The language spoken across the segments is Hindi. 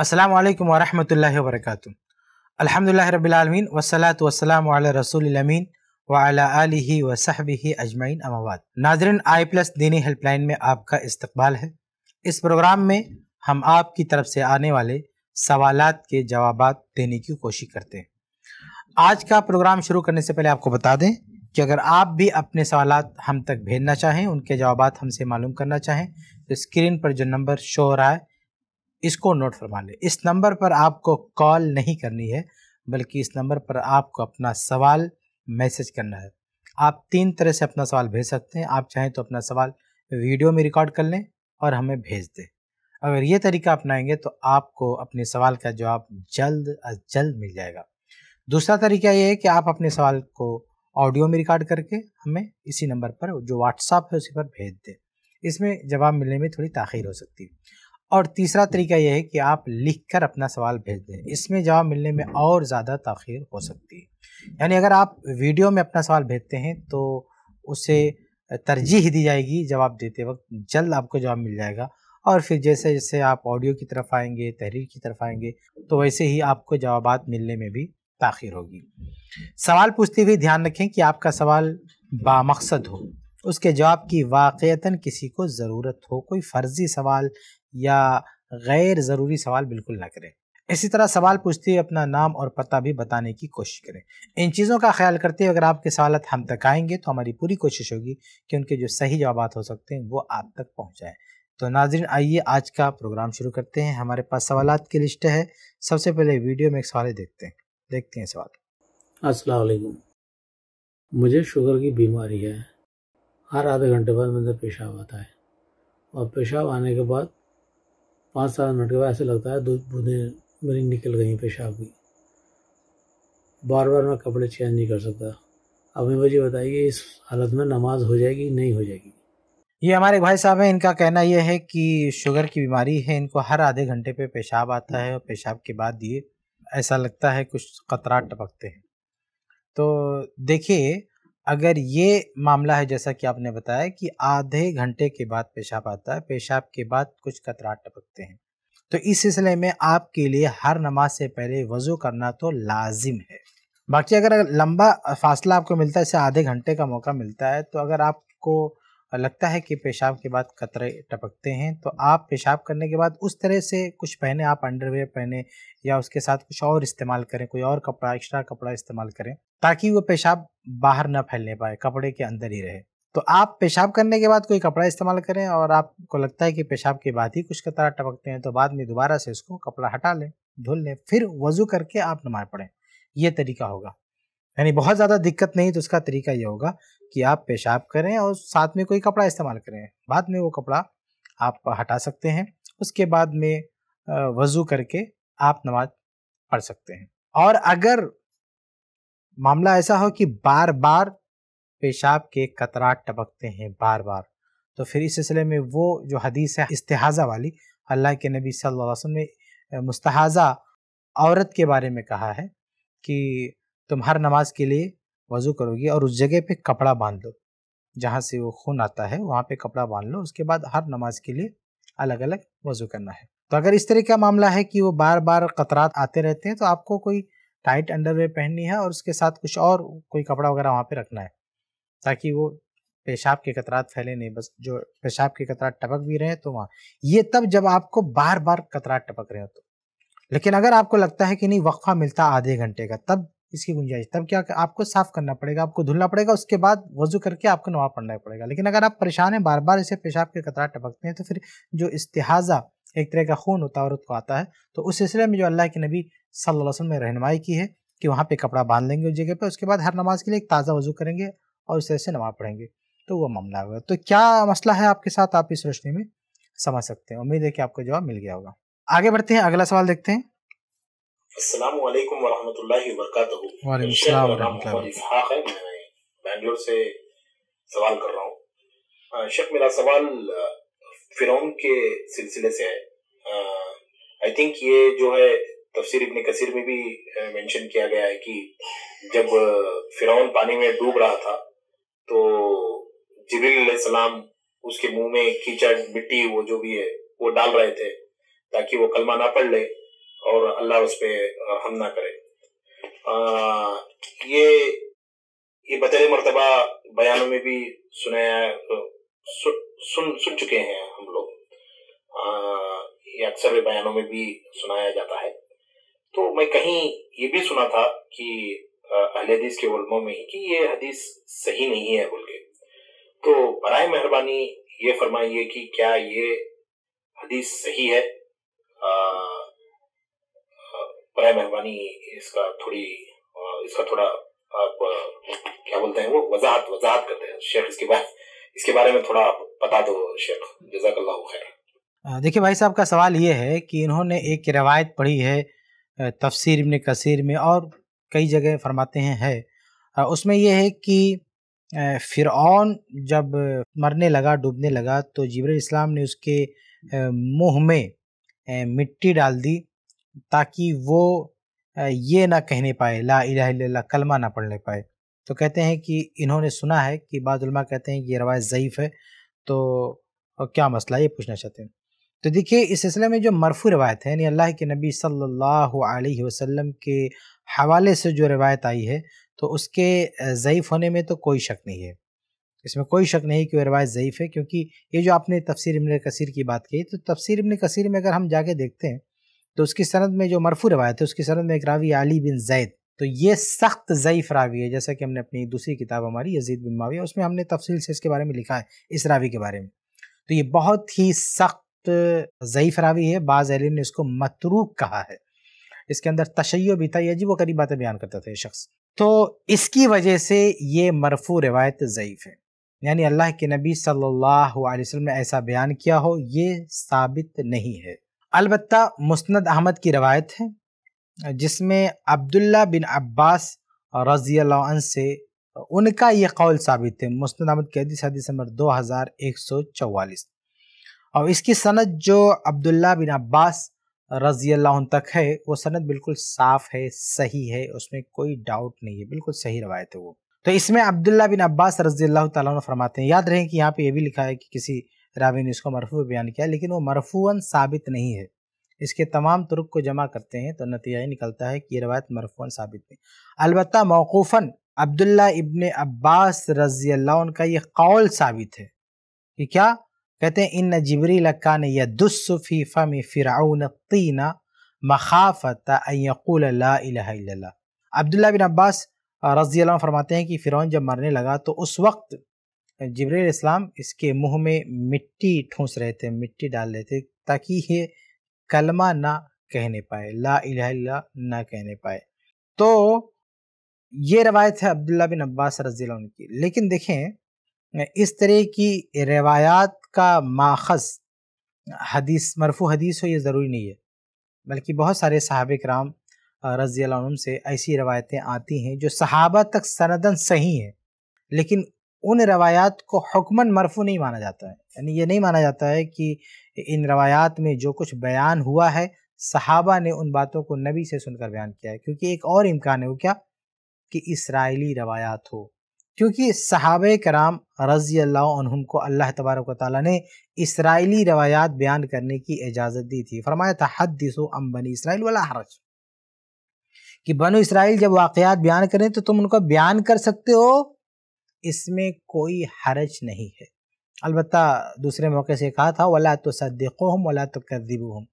अस्सलाम वालेकुम वरहमतुल्लाहि वबरकातुहू अल्हम्दुलिल्लाहि रब्बिल आलमीन वस्सलातु वस्सलामु अला रसूलिल अमीन व अला आलिहि व सहबिहि अजमाइन अमावाद नाजरन आई प्लस दीनी हेल्पलाइन में आपका इस्तकबाल है इस प्रोग्राम में हम आपकी तरफ से आने वाले सवालात के जवाब देने की कोशिश करते हैं आज का प्रोग्राम शुरू करने से पहले आपको बता दें कि अगर आप भी अपने सवाल हम तक भेजना चाहें उनके जवाब हमसे मालूम करना चाहें तो स्क्रीन पर जो नंबर शो हो रहा है इसको नोट फरमा लें इस नंबर पर आपको कॉल नहीं करनी है बल्कि इस नंबर पर आपको अपना सवाल मैसेज करना है आप तीन तरह से अपना सवाल भेज सकते हैं आप चाहें तो अपना सवाल वीडियो में रिकॉर्ड कर लें और हमें भेज दें अगर ये तरीका अपनाएंगे तो आपको अपने सवाल का जवाब जल्द अज जल्द मिल जाएगा दूसरा तरीका ये है कि आप अपने सवाल को ऑडियो में रिकॉर्ड करके हमें इसी नंबर पर जो व्हाट्सअप है उसी पर भेज दें इसमें जवाब मिलने में थोड़ी ताखिर हो सकती है और तीसरा तरीका यह है कि आप लिखकर अपना सवाल भेज दें इसमें जवाब मिलने में और ज़्यादा तखिर हो सकती है यानी अगर आप वीडियो में अपना सवाल भेजते हैं तो उसे तरजीह दी जाएगी जवाब देते वक्त जल्द आपको जवाब मिल जाएगा और फिर जैसे जैसे आप ऑडियो की तरफ आएंगे तहरीर की तरफ आएंगे तो वैसे ही आपको जवाब मिलने में भी ताखिर होगी सवाल पूछते हुए ध्यान रखें कि आपका सवाल बामकसद हो उसके जवाब की वाक़ता किसी को ज़रूरत हो कोई फ़र्ज़ी सवाल या गैर ज़रूरी सवाल बिल्कुल ना करें इसी तरह सवाल पूछते हुए अपना नाम और पता भी बताने की कोशिश करें इन चीज़ों का ख्याल करते हुए अगर आपके सवाल हम तक आएंगे तो हमारी पूरी कोशिश होगी कि उनके जो सही जवाब हो सकते हैं वो आप तक पहुँच जाए तो नाजरन आइए आज का प्रोग्राम शुरू करते हैं हमारे पास सवाल की लिस्ट है सबसे पहले वीडियो में एक सवाल देखते हैं देखते हैं सवाल असलकुम मुझे शुगर की बीमारी है हर आधे घंटे बाद मेरे पेशाब आता है और पेशाब आने के बाद पाँच सात मिनट के बाद ऐसे लगता है दूध बूंदें मेरी निकल गई पेशाब की बार बार मैं कपड़े चेंज नहीं कर सकता अब हमें मुझे बताइए इस हालत में नमाज हो जाएगी नहीं हो जाएगी ये हमारे भाई साहब हैं इनका कहना यह है कि शुगर की बीमारी है इनको हर आधे घंटे पे पेशाब आता है और पेशाब के बाद ये ऐसा लगता है कुछ कतरा टपकते हैं तो देखिए अगर ये मामला है जैसा कि आपने बताया कि आधे घंटे के बाद पेशाब आता है पेशाब के बाद कुछ कतरा टपकते हैं तो इस सिलसिले में आपके लिए हर नमाज से पहले वज़ू करना तो लाजिम है बाकी अगर लंबा फासला आपको मिलता है जैसे आधे घंटे का मौका मिलता है तो अगर आपको लगता है कि पेशाब के बाद कतरे टपकते हैं तो आप पेशाब करने के बाद उस तरह से कुछ पहने आप अंडरवेयर पहने या उसके साथ कुछ और इस्तेमाल करें कोई और कपड़ा एक्स्ट्रा कपड़ा इस्तेमाल करें ताकि वो पेशाब बाहर ना फैलने पाए कपड़े के अंदर ही रहे तो आप पेशाब करने के बाद कोई कपड़ा इस्तेमाल करें और आपको लगता है कि पेशाब के बाद ही कुछ कतरा टपकते हैं तो बाद में दोबारा से उसको कपड़ा हटा लें धुल लें फिर वज़ू करके आप नमाज पढ़ें ये तरीका होगा यानी बहुत ज़्यादा दिक्कत नहीं तो उसका तरीका ये होगा कि आप पेशाब करें और साथ में कोई कपड़ा इस्तेमाल करें बाद में वो कपड़ा आप हटा सकते हैं उसके बाद में वज़ू करके आप नमाज पढ़ सकते हैं और अगर मामला ऐसा हो कि बार बार पेशाब के कतराट टपकते हैं बार बार तो फिर इस सिलसिले में वो जो हदीस है इस्तेहाज़ा वाली अल्लाह के नबी सल्लल्लाहु अलैहि वसल्लम ने मुस्तहाज़ा औरत के बारे में कहा है कि तुम हर नमाज के लिए वज़ू करोगी और उस जगह पे कपड़ा बांध लो जहाँ से वो खून आता है वहाँ पे कपड़ा बांध लो उसके बाद हर नमाज के लिए अलग अलग वज़ू करना है तो अगर इस तरह का मामला है कि वो बार बार कतरात आते रहते हैं तो आपको कोई टाइट अंडरवेयर पहननी है और उसके साथ कुछ और कोई कपड़ा वगैरह वहाँ पर रखना है ताकि वो पेशाब के कतरात फैले नहीं बस जो पेशाब के कतरात टपक भी रहे हैं तो वहाँ ये तब जब आपको बार बार कतरात टपक रहे हो तो लेकिन अगर आपको लगता है कि नहीं वक्फा मिलता आधे घंटे का तब इसकी गुंजाइश तब क्या आपको साफ करना पड़ेगा आपको धुलना पड़ेगा उसके बाद वजू करके आपको नवाब पढ़ना पड़ेगा लेकिन अगर आप परेशान हैं बार बार इसे पेशाब के कतरा टपकते हैं तो फिर जो इस्तेहाजा एक तरह का खून होता औरत को आता है तो उस सिलसिले में जो अल्लाह के नबी सल्लल्लाहु अलैहि वसल्लम ने रहनुमाई की है कि वहाँ पे कपड़ा बांध लेंगे उस जगह पे उसके बाद हर नमाज के लिए एक ताज़ा वजू करेंगे और उस तरह से नमाज पढ़ेंगे तो वह मामला होगा तो क्या मसला है आपके साथ आप इस रोशनी में समझ सकते हैं उम्मीद है कि आपको जवाब मिल गया होगा आगे बढ़ते हैं अगला सवाल देखते हैं अस्सलाम वालेकुम वरहमतुल्लाहि से सवाल कर रहा हूँ तफसीर इब्ने कसीर में भी मेंशन किया गया है कि जब फिरौन पानी में डूब रहा था तो जबरील उसके मुंह में कीचड़ मिट्टी वो जो भी है वो डाल रहे थे ताकि वो कलमा ना पड़ ले और अल्लाह उस पर हम ना करे आ, ये ये बतरे मरतबा बयानों में भी सुने सु, सुन सुन चुके हैं हम लोग ये अक्सर बयानों में भी सुनाया जाता है तो मैं कहीं ये भी सुना था कि अहले हदीस के उलमों में ही कि ये हदीस सही नहीं है बोल के तो बर मेहरबानी ये फरमाइए कि क्या ये हदीस सही है बरए मेहरबानी इसका थोड़ी इसका थोड़ा आप क्या बोलते हैं वो वजाहत वजाहत करते हैं शेख इसके बारे इसके बारे में थोड़ा आप बता दो शेख जजाकल्ला खैर देखिए भाई साहब का सवाल ये है कि इन्होंने एक रवायत पढ़ी है तफसीर इबन कसीर में और कई जगह फरमाते हैं है उसमें यह है कि फ़िरौन जब मरने लगा डूबने लगा तो जबरील इस्लाम ने उसके मुंह में मिट्टी डाल दी ताकि वो ये ना कहने पाए ला इला कलमा ना पढ़ने पाए तो कहते हैं कि इन्होंने सुना है कि बादलमा कहते हैं कि ये रवायत ज़यीफ़ है तो क्या मसला ये पूछना चाहते हैं तो देखिए इस सिलसिले में जो मरफू रवायत है यानी अल्लाह के नबी सल्लल्लाहु अलैहि वसल्लम के हवाले से जो रवायत आई है तो उसके ज़यीफ़ होने में तो कोई शक नहीं है इसमें कोई शक नहीं कि वह रवायत ज़यीफ़ है क्योंकि ये जो आपने तफसर इबन कसीर की बात की तो तफसर इबन कसीर में अगर हम जाके देखते हैं तो उसकी सनद में जो मरफू रवायत है उसकी सनद में एक रावी अली बिन जैद तो ये सख्त ज़यीफ़ रावी है जैसा कि हमने अपनी दूसरी किताब हमारी यजीद बिन माविया उसमें हमने तफसील से इसके बारे में लिखा है इस रावी के बारे में तो ये बहुत ही सख्त ज़यीफ़ रावी है बाज़ एलिम ने इसको मतरूक कहा है इसके अंदर तशैय भी था यह जी वो करीब बातें बयान करता था ये शख्स तो इसकी वजह से ये मरफू रवायत ज़यीफ़ है यानी अल्लाह के नबी सल्लल्लाहु अलैहि वसल्लम ने ऐसा बयान किया हो ये साबित नहीं है अलबत् मुस्ंद अहमद की रवायत है जिसमें अब्दुल्ला बिन अब्बास रजी से उनका ये कौल साबित है मुस्ंद अहमद की हदीस हदीस नंबर दो हज़ार एक सौ चवालीस और इसकी सनद जो अब्दुल्ला बिन अब्बास रजी तक है वो सनद बिल्कुल साफ़ है सही है उसमें कोई डाउट नहीं है बिल्कुल सही रवायत है वो तो इसमें अब्दुल्ला बिन अब्बास रजी अल्लाह तरमाते फरमाते हैं याद रहे कि यहाँ पे ये भी लिखा है कि किसी रावी ने इसको मरफू बयान किया लेकिन वो मरफूअन साबित नहीं है इसके तमाम तुर्क को जमा करते हैं तो नतीजा ही निकलता है कि ये रवायत मरफून साबित नहीं अलबत् मौकूफ़न अब्दुल्ला इबन अब्बास रजी अल्लाह उनका ये कौल साबित है कि क्या कहते हैं इन जबरी लक्का लकान यदुस्फ़ी फ़मी फ़िरौन तीना मखाफत अब्दुल्ला बिन अब्बास रजी फरमाते हैं कि फ़िरौन जब मरने लगा तो उस वक्त जबरील इस्लाम इसके मुंह में मिट्टी ठूंस रहे थे मिट्टी डाल रहे थे ताकि ये कलमा ना कहने पाए ला इला ना कहने पाए तो ये रवायत है अब्दुल्ला बिन अब्बास रजी की लेकिन देखें इस तरह की रवायात का माखज हदीस मरफू हदीस हो ये ज़रूरी नहीं है बल्कि बहुत सारे सहाब कराम रजी से ऐसी रवायतें आती हैं जो सहाबा तक सनदन सही हैं लेकिन उन रवायात को हुक्मन मरफू नहीं माना जाता है यानी ये नहीं माना जाता है कि इन रवायात में जो कुछ बयान हुआ है सहाबा ने उन बातों को नबी से सुनकर बयान किया है क्योंकि एक और इम्कान है वो क्या कि इसराइली रवायात हो क्योंकि सहाब कराम रज़ी अल्लाह को अल्लाह तबारक ताली ने इसराइली रवायात बयान करने की इजाज़त दी थी फरमाया था हद दिसो अम बनी इसराइल वाला हरज कि बनो इसराइल जब वाकयात बयान करें तो तुम उनको बयान कर सकते हो इसमें कोई हरज नहीं है अलबत् दूसरे मौके से कहा था वला तो सद्दो हम वला तो कदबू हम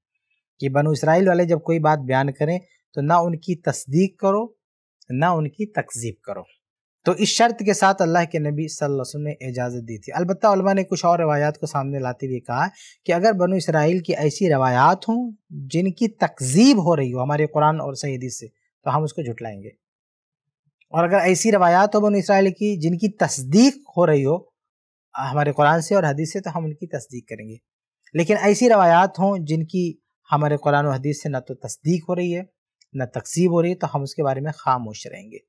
कि बनु इसराइल वाले जब कोई बात बयान करें तो ना उनकी तस्दीक करो ना उनकी तकजीब करो तो इस शर्त के साथ अल्लाह के नबी सल्लल्लाहु अलैहि वसल्लम ने इजाज़त दी थी अलबत् ने कुछ और रवायात को सामने लाते हुए कहा कि अगर बनो इसराइल की ऐसी रवायात हों जिनकी तकजीब हो रही हो हमारे कुरान और सहीदी से तो हम उसको जुटलाएँगे और अगर ऐसी रवायात हो बनी इसराइल की जिनकी तस्दीक हो रही हो हमारे कुरान से और हदीस से तो हम उनकी तस्दीक करेंगे लेकिन ऐसी रवायात हों जिनकी हमारे कुरान और हदीस से ना तो तस्दीक हो रही है ना तकसीब हो रही है तो हम उसके बारे में खामोश रहेंगे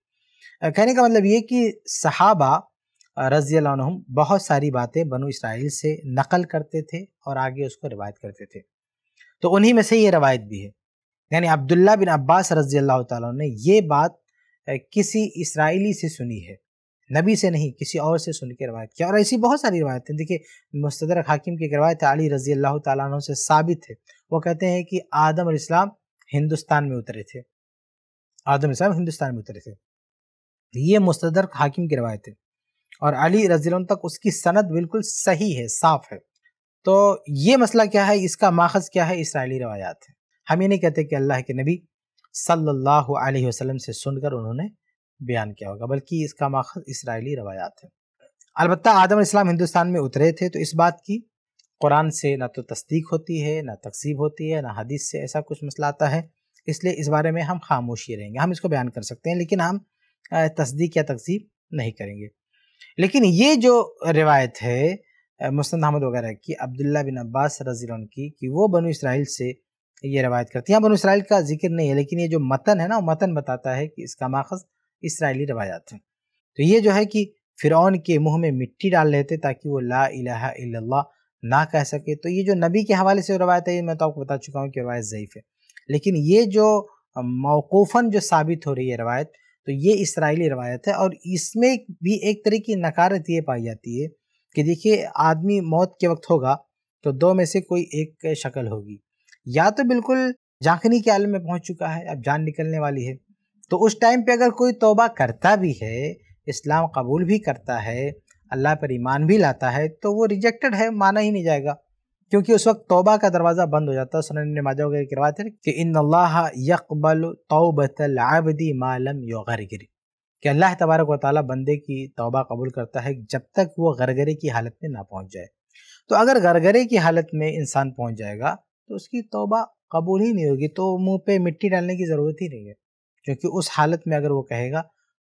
कहने का मतलब ये कि सहाबा रज़ी बहुत सारी बातें बनु इसराइल से नकल करते थे और आगे उसको रिवायत करते थे तो उन्हीं में से ये रवायत भी है यानी अब्दुल्ला बिन अब्बास रज़ी अल्लाह ने ये बात किसी इसराइली से सुनी है नबी से नहीं किसी और से सुन के रवायत किया और ऐसी बहुत सारी रवायतें देखिए मुस्तर हाकिम की रवायत अली रजी अल्लाह तु से साबित है वो कहते हैं कि आदम इस्लाम हिंदुस्तान में उतरे थे आदम इस्लाम हिंदुस्तान में उतरे थे ये मुस्तर हाकिम की रवायत है और अली रजी तक उसकी सनत बिल्कुल सही है साफ है तो ये मसला क्या है इसका माखज क्या है इसराइली रवायात है हम ये नहीं कहते कि अल्लाह के नबी सल्लल्लाहु अलैहि वसल्लम से सुनकर उन्होंने बयान किया होगा बल्कि इसका माखज इसराइली रवायात है अलबत् आदम इस्लाम हिंदुस्तान में उतरे थे तो इस बात की कुरान से ना तो तस्दीक होती है ना तकसीब होती है ना हदीस से ऐसा कुछ मसला आता है इसलिए इस बारे में हम खामोशी रहेंगे हम इसको बयान कर सकते हैं लेकिन हम तस्दीक या तकसीब नहीं करेंगे लेकिन ये जो रिवायत है मुस्ंद अहमद वगैरह की अब्दुल्ला बिन अब्बास रजील की कि वो बनु इसराइल से ये रवायत करती है बन इसराइल का जिक्र नहीं है लेकिन ये जो मतन है ना मतन बताता है कि इसका माखज इसराइली रवायात है तो ये जो है कि फ़िरौन के मुंह में मिट्टी डाल लेते ताकि वो ला इलाहा इल्लल्लाह ना कह सके तो ये जो नबी के हवाले से रवायत है ये मैं तो आपको बता चुका हूँ कि रवायत ज़यीफ़ है लेकिन ये जो मौकूफ़न जो साबित हो रही है रवायत तो ये इसराइली रवायत है और इसमें भी एक तरह की नकारत ये पाई जाती है कि देखिए आदमी मौत के वक्त होगा तो दो में से कोई एक शक्ल होगी या तो बिल्कुल झांकनी के आलम में पहुंच चुका है अब जान निकलने वाली है तो उस टाइम पे अगर कोई तोबा करता भी है इस्लाम कबूल भी करता है अल्लाह पर ईमान भी लाता है तो वो रिजेक्टेड है माना ही नहीं जाएगा क्योंकि उस वक्त तोबा का दरवाज़ा बंद हो जाता है सुनने माजा वगैरह करवा थे कि इन यकबल तोबतलाबदी मालम यो गरगरी कि अल्लाह तबारक व ताली बंदे की तोबा कबूल करता है जब तक वो गरगरे की हालत में ना पहुँच जाए तो अगर गरगरे की हालत में इंसान पहुँच जाएगा तो उसकी तोबा कबूल ही नहीं होगी तो मुंह पे मिट्टी डालने की ज़रूरत ही नहीं है क्योंकि उस हालत में अगर वो कहेगा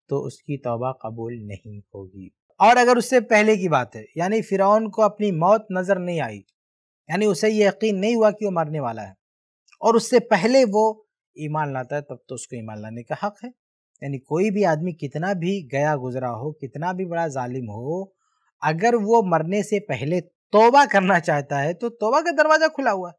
तो उसकी तोबा कबूल नहीं होगी और अगर उससे पहले की बात है यानी फ़िरौन को अपनी मौत नज़र नहीं आई यानी उसे ये यकीन नहीं हुआ कि वो मरने वाला है और उससे पहले वो ईमान लाता है तब तो उसको ईमान लाने का हक़ है यानी कोई भी आदमी कितना भी गया गुजरा हो कितना भी बड़ा जालिम हो अगर वो मरने से पहले तोबा करना चाहता है तो तोबा का दरवाज़ा खुला हुआ है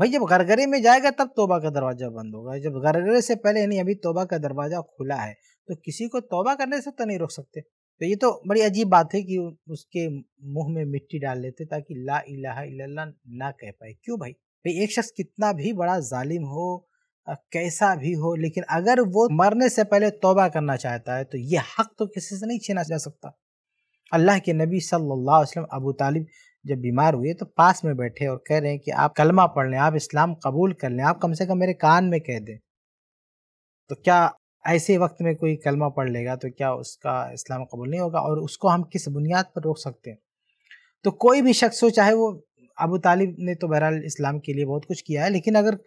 भाई जब गरगरे में जाएगा तब तोबा का दरवाजा बंद होगा जब गरगरे से पहले नहीं अभी तोबा का दरवाजा खुला है तो किसी को तोबा करने से तो नहीं रोक सकते तो ये तो बड़ी अजीब बात है कि उसके मुंह में मिट्टी डाल लेते ताकि ला इलाहा इल्लल्लाह ना कह पाए क्यों भाई भाई एक शख्स कितना भी बड़ा जालिम हो कैसा भी हो लेकिन अगर वो मरने से पहले तोबा करना चाहता है तो ये हक तो किसी से नहीं छीना जा सकता अल्लाह के नबी सल्लल्लाहु अलैहि वसल्लम अबू तालिब जब बीमार हुए तो पास में बैठे और कह रहे हैं कि आप कलमा पढ़ लें आप इस्लाम कबूल कर लें आप कम से कम मेरे कान में कह दें तो क्या ऐसे वक्त में कोई कलमा पढ़ लेगा तो क्या उसका इस्लाम कबूल नहीं होगा और उसको हम किस बुनियाद पर रोक सकते हैं तो कोई भी शख्स हो चाहे वो अबू तालिब ने तो बहरहाल इस्लाम के लिए बहुत कुछ किया है लेकिन अगर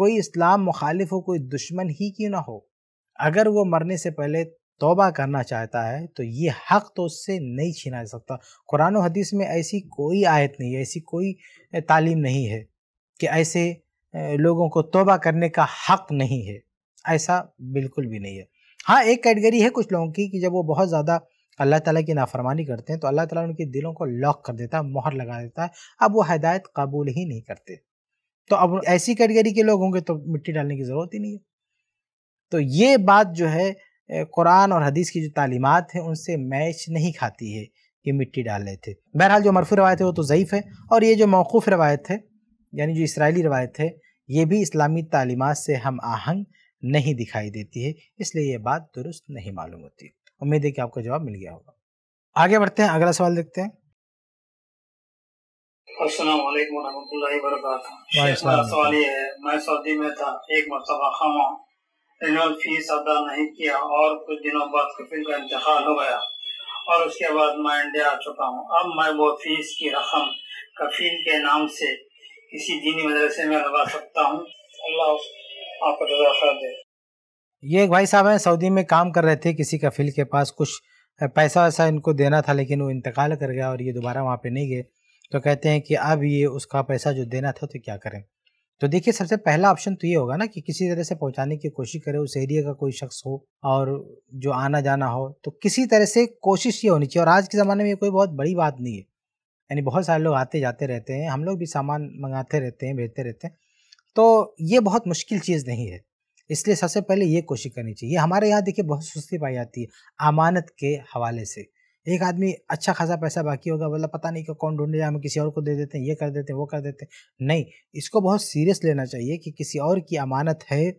कोई इस्लाम मुखालिफ हो कोई दुश्मन ही क्यों ना हो अगर वो मरने से पहले तौबा करना चाहता है तो ये हक तो उससे नहीं छीना जा सकता कुरान हदीस में ऐसी कोई आयत नहीं है ऐसी कोई तालीम नहीं है कि ऐसे लोगों को तौबा करने का हक नहीं है ऐसा बिल्कुल भी नहीं है हाँ एक कैटेगरी है कुछ लोगों की कि जब वो बहुत ज़्यादा अल्लाह ताला की नाफरमानी करते हैं तो अल्लाह ताला उनके दिलों को लॉक कर देता है मोहर लगा देता है अब वो हदायत कबूल ही नहीं करते तो अब ऐसी कैटेगरी के लोग होंगे तो मिट्टी डालने की ज़रूरत ही नहीं है तो ये बात जो है कुरान और हदीस की जो तालीमत हैं उनसे मैच नहीं खाती है कि मिट्टी डाल रहे थे बहरहाल जो मरफू रवायत है वो तो ज़यीफ़ है और ये जो मौकूफ़ रवायत है यानी जो इसराइली रवायत है ये भी इस्लामी तालीमत से हम आहंग नहीं दिखाई देती है इसलिए ये बात दुरुस्त नहीं मालूम होती उम्मीद है कि आपको जवाब मिल गया होगा आगे बढ़ते हैं अगला सवाल देखते हैं सवाल ये है मैं सऊदी में था एक मरतबा खामा रिनल फीस अदा नहीं किया और कुछ दिनों बाद कपिल का इंतकाल हो गया और उसके बाद मैं इंडिया आ चुका हूँ अब मैं वो फीस की रकम कफील के नाम से किसी दीनी मदरसे में लगा सकता हूँ अल्लाह आपको रजा खैर दे ये एक भाई साहब हैं सऊदी में काम कर रहे थे किसी कफील के पास कुछ पैसा वैसा इनको देना था लेकिन वो इंतकाल कर गया और ये दोबारा वहाँ पे नहीं गए तो कहते हैं कि अब ये उसका पैसा जो देना था तो क्या करें तो देखिए सबसे पहला ऑप्शन तो ये होगा ना कि किसी तरह से पहुंचाने की कोशिश करे उस एरिया का कोई शख्स हो और जो आना जाना हो तो किसी तरह से कोशिश ये होनी चाहिए और आज के ज़माने में ये कोई बहुत बड़ी बात नहीं है यानी बहुत सारे लोग आते जाते रहते हैं हम लोग भी सामान मंगाते रहते हैं भेजते रहते हैं तो ये बहुत मुश्किल चीज़ नहीं है इसलिए सबसे पहले ये कोशिश करनी चाहिए हमारे यहाँ देखिए बहुत सुस्ती पाई जाती है अमानत के हवाले से एक आदमी अच्छा खासा पैसा बाकी होगा बोला पता नहीं कि कौन ढूंढे हम किसी और को दे देते हैं ये कर देते हैं वो कर देते हैं नहीं इसको बहुत सीरियस लेना चाहिए कि किसी और की अमानत है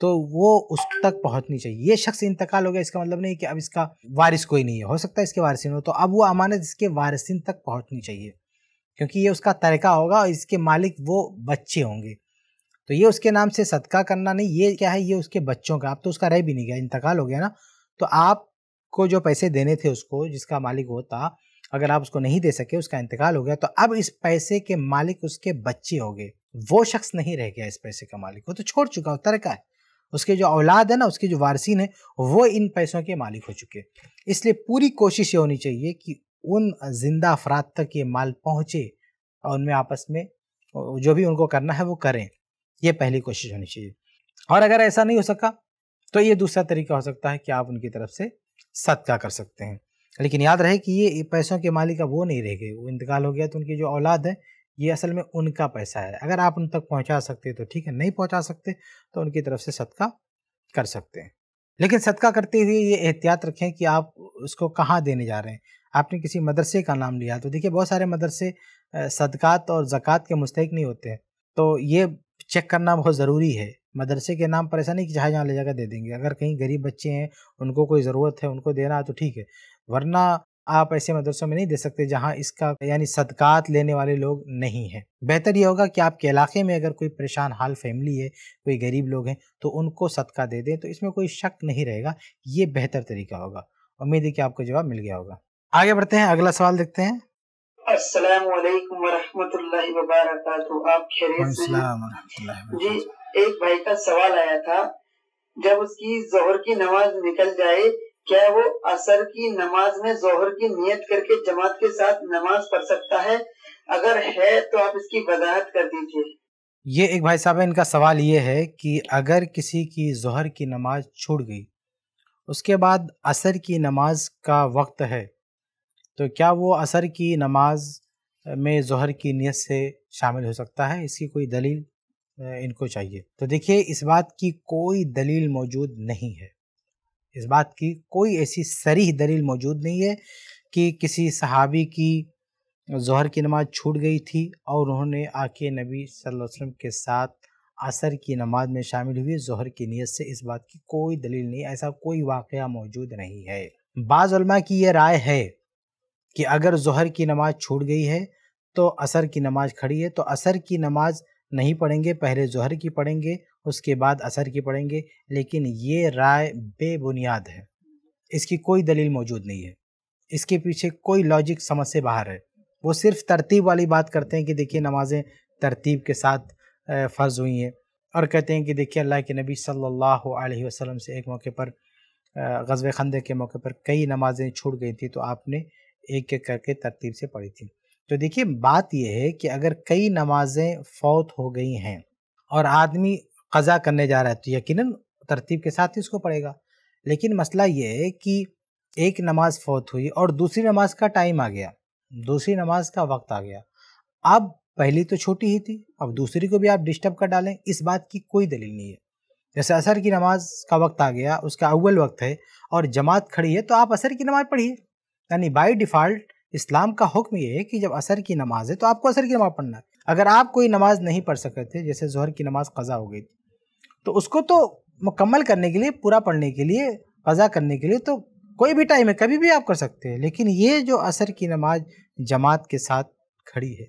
तो वो उस तक पहुंचनी चाहिए ये शख्स इंतकाल हो गया इसका मतलब नहीं कि अब इसका वारिस कोई नहीं है हो सकता है इसके वारसिन हो तो अब वो अमानत इसके वारसिन तक पहुंचनी चाहिए क्योंकि ये उसका तरीका होगा और इसके मालिक वो बच्चे होंगे तो ये उसके नाम से सदका करना नहीं ये क्या है ये उसके बच्चों का आप तो उसका रह भी नहीं गया इंतकाल हो गया ना तो आप को जो पैसे देने थे उसको जिसका मालिक वो था अगर आप उसको नहीं दे सके उसका इंतकाल हो गया तो अब इस पैसे के मालिक उसके बच्चे हो गए वो शख्स नहीं रह गया इस पैसे का मालिक वो तो छोड़ चुका का है उसके जो औलाद है ना उसके जो वारसिन है वो इन पैसों के मालिक हो चुके इसलिए पूरी कोशिश ये होनी चाहिए कि उन जिंदा अफराद तक ये माल पहुँचे और उनमें आपस में जो भी उनको करना है वो करें ये पहली कोशिश होनी चाहिए और अगर ऐसा नहीं हो सका तो ये दूसरा तरीका हो सकता है कि आप उनकी तरफ से सदका कर सकते हैं लेकिन याद रहे कि ये पैसों के मालिक अब वो नहीं रह गए वो इंतकाल हो गया तो उनकी जो औलाद है ये असल में उनका पैसा है अगर आप उन तक पहुंचा सकते तो ठीक है नहीं पहुंचा सकते तो उनकी तरफ से सदका कर सकते हैं लेकिन सदका करते हुए ये एहतियात रखें कि आप उसको कहाँ देने जा रहे हैं आपने किसी मदरसे का नाम लिया तो देखिए बहुत सारे मदरसे सदकात और ज़क़़त के मुस्तक नहीं होते तो ये चेक करना बहुत ज़रूरी है मदरसे के नाम पर ऐसा नहीं कि जहाँ जहाँ ले जाकर दे देंगे अगर कहीं गरीब बच्चे हैं उनको कोई ज़रूरत है उनको देना है तो ठीक है वरना आप ऐसे मदरसों में नहीं दे सकते जहाँ इसका यानी सदकात लेने वाले लोग नहीं हैं बेहतर ये होगा कि आपके इलाके में अगर कोई परेशान हाल फैमिली है कोई गरीब लोग हैं तो उनको सदका दे दें तो इसमें कोई शक नहीं रहेगा ये बेहतर तरीका होगा उम्मीद है कि आपको जवाब मिल गया होगा आगे बढ़ते हैं अगला सवाल देखते हैं असलकम वरहमतुल्लाह वबरकatuह आप खेरे जी एक भाई का सवाल आया था जब उसकी जोहर की नमाज निकल जाए क्या वो असर की नमाज में जोहर की नियत करके जमात के साथ नमाज पढ़ सकता है अगर है तो आप इसकी वजाहत कर दीजिए ये एक भाई साहब इनका सवाल ये है कि अगर किसी की जोहर की नमाज छूट गई उसके बाद असर की नमाज का वक्त है तो क्या वो असर की नमाज में जहर की नीयत से शामिल हो सकता है इसकी कोई दलील इनको चाहिए तो देखिए इस बात की कोई दलील मौजूद नहीं है इस बात की कोई ऐसी सरीह दलील मौजूद नहीं है कि किसी सहाबी की जहर की नमाज छूट गई थी और उन्होंने आके नबी सल्लल्लाहु अलैहि वसल्लम के साथ असर की नमाज में शामिल हुए जहर की नीयत से इस बात की कोई दलील नहीं ऐसा कोई वाक़ मौजूद नहीं है बाज़ की यह राय है कि अगर जहर की नमाज छूट गई है तो असर की नमाज खड़ी है तो असर की नमाज नहीं पढ़ेंगे पहले जहर की पढ़ेंगे उसके बाद असर की पढ़ेंगे लेकिन ये राय बेबुनियाद है इसकी कोई दलील मौजूद नहीं है इसके पीछे कोई लॉजिक समझ से बाहर है वो सिर्फ तरतीब वाली बात करते हैं कि देखिए नमाज़ें तरतीब के साथ फ़र्ज़ हुई हैं और कहते हैं कि देखिए अल्लाह के नबी सल्लल्लाहु अलैहि वसल्लम से एक मौके पर गज़ब खंदे के मौके पर कई नमाज़ें छूट गई थी तो आपने एक एक करके तरतीब से पढ़ी थी तो देखिए बात यह है कि अगर कई नमाजें फौत हो गई हैं और आदमी कज़ा करने जा रहा है तो यकीनन तरतीब के साथ ही उसको पढ़ेगा लेकिन मसला ये है कि एक नमाज फौत हुई और दूसरी नमाज का टाइम आ गया दूसरी नमाज का वक्त आ गया अब पहली तो छोटी ही थी अब दूसरी को भी आप डिस्टर्ब कर डालें इस बात की कोई दलील नहीं है जैसे असर की नमाज का वक्त आ गया उसका अव्वल वक्त है और जमात खड़ी है तो आप असर की नमाज पढ़िए यानी बाई डिफ़ाल्ट इस्लाम का हुक्म ये है कि जब असर की नमाज है तो आपको असर की नमाज़ पढ़ना है अगर आप कोई नमाज़ नहीं पढ़ सकते थे जैसे जहर की नमाज़ कज़ा हो गई थी तो उसको तो मुकम्मल करने के लिए पूरा पढ़ने के लिए कज़ा करने के लिए तो कोई भी टाइम है कभी भी आप कर सकते हैं लेकिन ये जो असर की नमाज जमात के साथ खड़ी है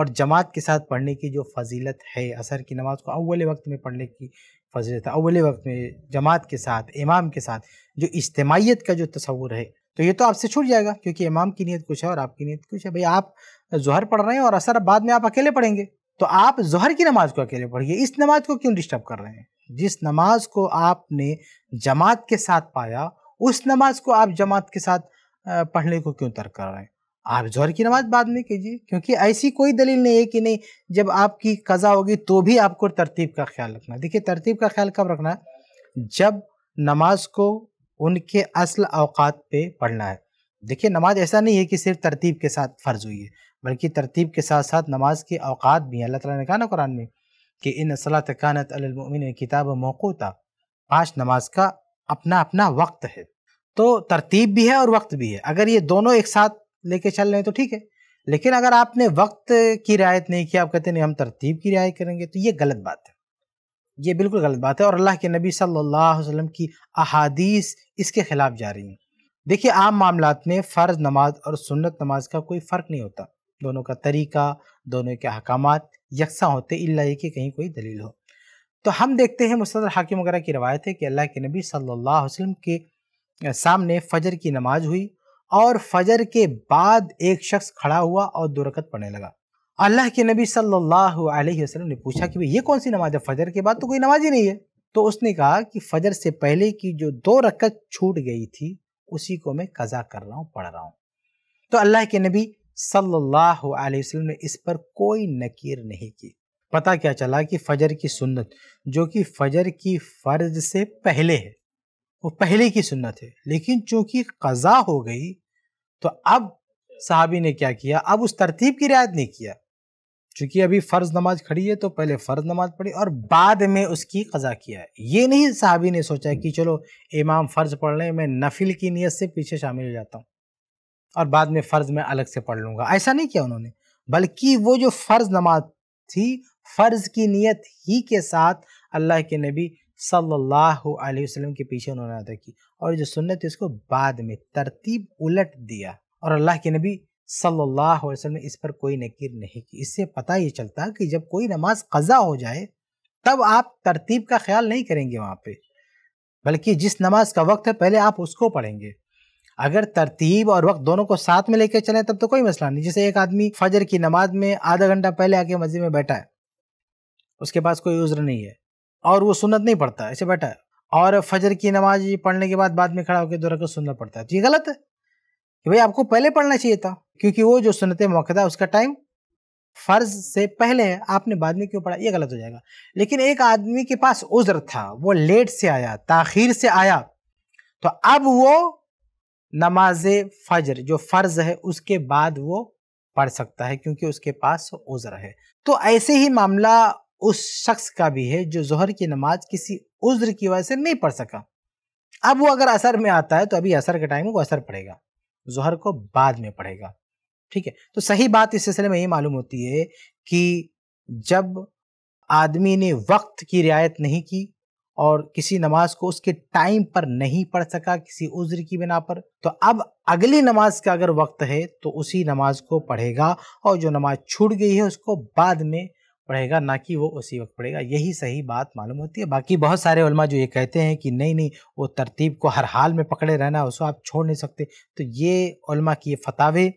और जमात के साथ पढ़ने की जो फजीलत है असर की नमाज़ को अव्वल वक्त में पढ़ने की फजीलत है अव्वल वक्त में जमात के साथ इमाम के साथ जो इज्तमाहीत का जो तस्वूर है तो ये तो आपसे छूट जाएगा क्योंकि इमाम की नीयत कुछ है और आपकी नीयत कुछ है भाई आप जहर पढ़ रहे हैं और असर बाद में आप अकेले पढ़ेंगे तो आप जहर की नमाज को अकेले पढ़िए इस नमाज को क्यों डिस्टर्ब कर रहे हैं जिस नमाज को आपने जमात के साथ पाया उस नमाज को आप जमात के साथ पढ़ने को क्यों तर्क कर रहे हैं आप जोहर की नमाज बाद में कीजिए क्योंकि ऐसी कोई दलील नहीं है कि नहीं जब आपकी कज़ा होगी तो भी आपको तरतीब का ख्याल रखना देखिए तरतीब का ख्याल कब रखना है जब नमाज को उनके असल अवकात पे पढ़ना है देखिए नमाज ऐसा नहीं है कि सिर्फ तरतीब के साथ फ़र्ज हुई है बल्कि तरतीब के साथ साथ नमाज के अवकात भी हैं अल्लाह ताला ने कहा ना कुरान में कि इन सलात कानत अलमिन किताब मौकूता पाँच नमाज का अपना अपना वक्त है तो तरतीब भी है और वक्त भी है अगर ये दोनों एक साथ लेके चल रहे हैं तो ठीक है लेकिन अगर आपने वक्त की रियायत नहीं की आप कहते नहीं हम तरतीब की रियायत करेंगे तो ये गलत बात है ये बिल्कुल गलत बात है और अल्लाह के नबी सल्लल्लाहु अलैहि वसल्लम की अहादीस इसके ख़िलाफ़ जा रही हैं देखिए आम मामला में फ़र्ज़ नमाज और सुन्नत नमाज का कोई फ़र्क नहीं होता दोनों का तरीका दोनों के अहकाम यकसा होते इल्ला ये कि कहीं कोई दलील हो तो हम देखते हैं मुस्द हाकिम वगैरह की रवायत है कि अल्लाह के नबी सल्लल्लाहु अलैहि वसल्लम के सामने फ़जर की नमाज हुई और फजर के बाद एक शख्स खड़ा हुआ और दो रकत पढ़ने लगा अल्लाह के नबी सल्लल्लाहु अलैहि वसल्लम ने पूछा कि भाई ये कौन सी नमाज है फजर के बाद तो कोई नमाज ही नहीं है तो उसने कहा कि फजर से पहले की जो दो रकत छूट गई थी उसी को मैं कज़ा कर रहा हूँ पढ़ रहा हूँ तो अल्लाह के नबी सल्लल्लाहु अलैहि वसल्लम ने इस पर कोई नकीर नहीं की पता क्या चला कि फजर की सुन्नत जो कि फजर की फ़र्ज से पहले है वो पहले की सुन्नत है लेकिन चूंकि कज़ा हो गई तो अब साहबी ने क्या किया अब उस तरतीब की रियायत नहीं किया चूंकि अभी फ़र्ज़ नमाज खड़ी है तो पहले फ़र्ज़ नमाज पढ़ी और बाद में उसकी कज़ा किया है ये नहीं साहबी ने सोचा कि चलो इमाम फ़र्ज़ पढ़ रहे मैं नफिल की नीयत से पीछे शामिल हो जाता हूँ और बाद में फ़र्ज़ मैं अलग से पढ़ लूंगा ऐसा नहीं किया उन्होंने बल्कि वो जो फ़र्ज़ नमाज थी फ़र्ज़ की नीयत ही के साथ अल्लाह के नबी सल्लल्लाहु अलैहि वसल्लम के पीछे उन्होंने अदा की और जो सुन्नत थी उसको बाद में तरतीब उलट दिया और अल्लाह के नबी सल्लल्लाहु अलैहि वसल्लम ने इस पर कोई नकीर नहीं की इससे पता ये चलता कि जब कोई नमाज कज़ा हो जाए तब आप तरतीब का ख्याल नहीं करेंगे वहाँ पे बल्कि जिस नमाज का वक्त है पहले आप उसको पढ़ेंगे अगर तरतीब और वक्त दोनों को साथ में लेकर चलें तब तो कोई मसला नहीं जैसे एक आदमी फजर की नमाज में आधा घंटा पहले आके मस्जिद में बैठा है उसके पास कोई उज्र नहीं है और वो सुन्नत नहीं पढ़ता ऐसे बैठा है और फजर की नमाज पढ़ने के बाद बाद में खड़ा होकर दो रकत सुनना पड़ता है तो ये गलत है कि भाई आपको पहले पढ़ना चाहिए था क्योंकि वो जो सुनते मौकदा उसका टाइम फ़र्ज से पहले आपने बाद में क्यों पढ़ा ये गलत हो जाएगा लेकिन एक आदमी के पास उज़र था वो लेट से आया ताखिर से आया तो अब वो नमाज फजर जो फ़र्ज है उसके बाद वो पढ़ सकता है क्योंकि उसके पास उज़र है तो ऐसे ही मामला उस शख्स का भी है जो जहर की नमाज किसी उज़्र की वजह से नहीं पढ़ सका अब वो अगर असर में आता है तो अभी असर के टाइम वो असर पड़ेगा जहर को बाद में पढ़ेगा ठीक है तो सही बात इस सिलसिले में ये मालूम होती है कि जब आदमी ने वक्त की रियायत नहीं की और किसी नमाज को उसके टाइम पर नहीं पढ़ सका किसी उज्र की बिना पर तो अब अगली नमाज का अगर वक्त है तो उसी नमाज को पढ़ेगा और जो नमाज छूट गई है उसको बाद में पढ़ेगा ना कि वो उसी वक्त पढ़ेगा यही सही बात मालूम होती है बाकी बहुत सारे उलमा जो ये कहते हैं कि नहीं नहीं वो तरतीब को हर हाल में पकड़े रहना उसको आप छोड़ नहीं सकते तो ये उलमा की फतावे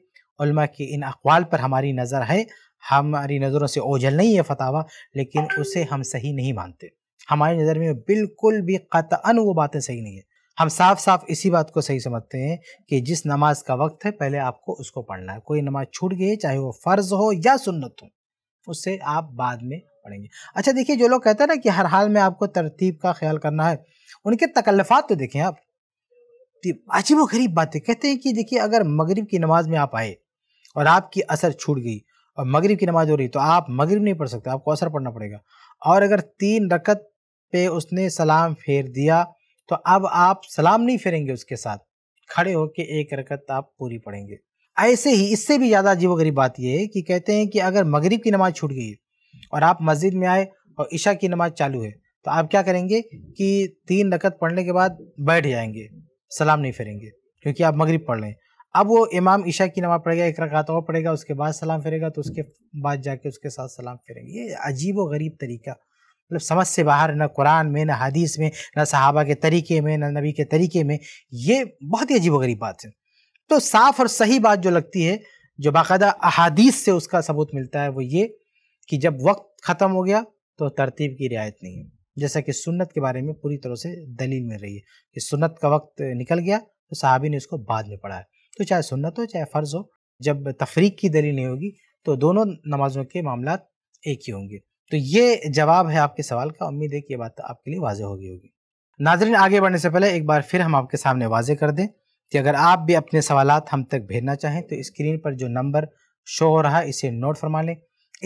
उलमा के इन अकवाल पर हमारी नज़र है हमारी नज़रों से ओझल नहीं है फतावा लेकिन उसे हम सही नहीं मानते हमारी नज़र में बिल्कुल भी कतअन वो बातें सही नहीं है हम साफ साफ इसी बात को सही समझते हैं कि जिस नमाज का वक्त है पहले आपको उसको पढ़ना है कोई नमाज छूट गई चाहे वो फ़र्ज हो या सुन्नत हो उससे आप बाद में पढ़ेंगे अच्छा देखिए जो लोग कहते हैं ना कि हर हाल में आपको तरतीब का ख्याल करना है उनके तकल्लफात तो देखें आप अजीब व गरीब बातें कहते हैं कि देखिए अगर मगरिब की नमाज में आप आए और आपकी असर छूट गई और मगरिब की नमाज हो रही तो आप मगरिब नहीं पढ़ सकते आपको असर पढ़ना पड़ेगा और अगर तीन रकत पे उसने सलाम फेर दिया तो अब आप सलाम नहीं फेरेंगे उसके साथ खड़े होकर एक रकत आप पूरी पढ़ेंगे ऐसे ही इससे भी ज़्यादा अजीब गरीब बात यह है कि कहते हैं कि अगर मगरिब की नमाज़ छूट गई और आप मस्जिद में आए और ईशा की नमाज़ चालू है तो आप क्या करेंगे कि तीन रकत पढ़ने के बाद बैठ जाएंगे सलाम नहीं फेरेंगे क्योंकि आप मगरिब पढ़ रहे हैं अब वो इमाम ईशा की नमाज पढ़ेगा एक रकात और पढ़ेगा उसके बाद सलाम फेरेगा तो उसके बाद जाके उसके साथ सलाम फेरेंगे ये अजीब व गरीब तरीका मतलब समझ से बाहर ना कुरान में ना हदीस में ना सहाबा के तरीके में ना नबी के तरीके में ये बहुत ही अजीब व गरीब बात है तो साफ़ और सही बात जो लगती है जो बाकायदा अहादीस से उसका सबूत मिलता है वो ये कि जब वक्त ख़त्म हो गया तो तरतीब की रियायत नहीं है जैसा कि सुन्नत के बारे में पूरी तरह से दलील मिल रही है कि सुन्नत का वक्त निकल गया तो साहबी ने उसको बाद में पढ़ा है तो चाहे सुन्नत हो चाहे फ़र्ज़ हो जब तफरीक की दलील नहीं होगी तो दोनों नमाजों के मामला एक ही होंगे तो ये जवाब है आपके सवाल का उम्मीद है कि ये बात आपके लिए वाजे होगी होगी नाजरन आगे बढ़ने से पहले एक बार फिर हम आपके सामने वाजे कर दें कि अगर आप भी अपने सवाल हम तक भेजना चाहें तो स्क्रीन पर जो नंबर शो हो रहा है इसे नोट फरमा लें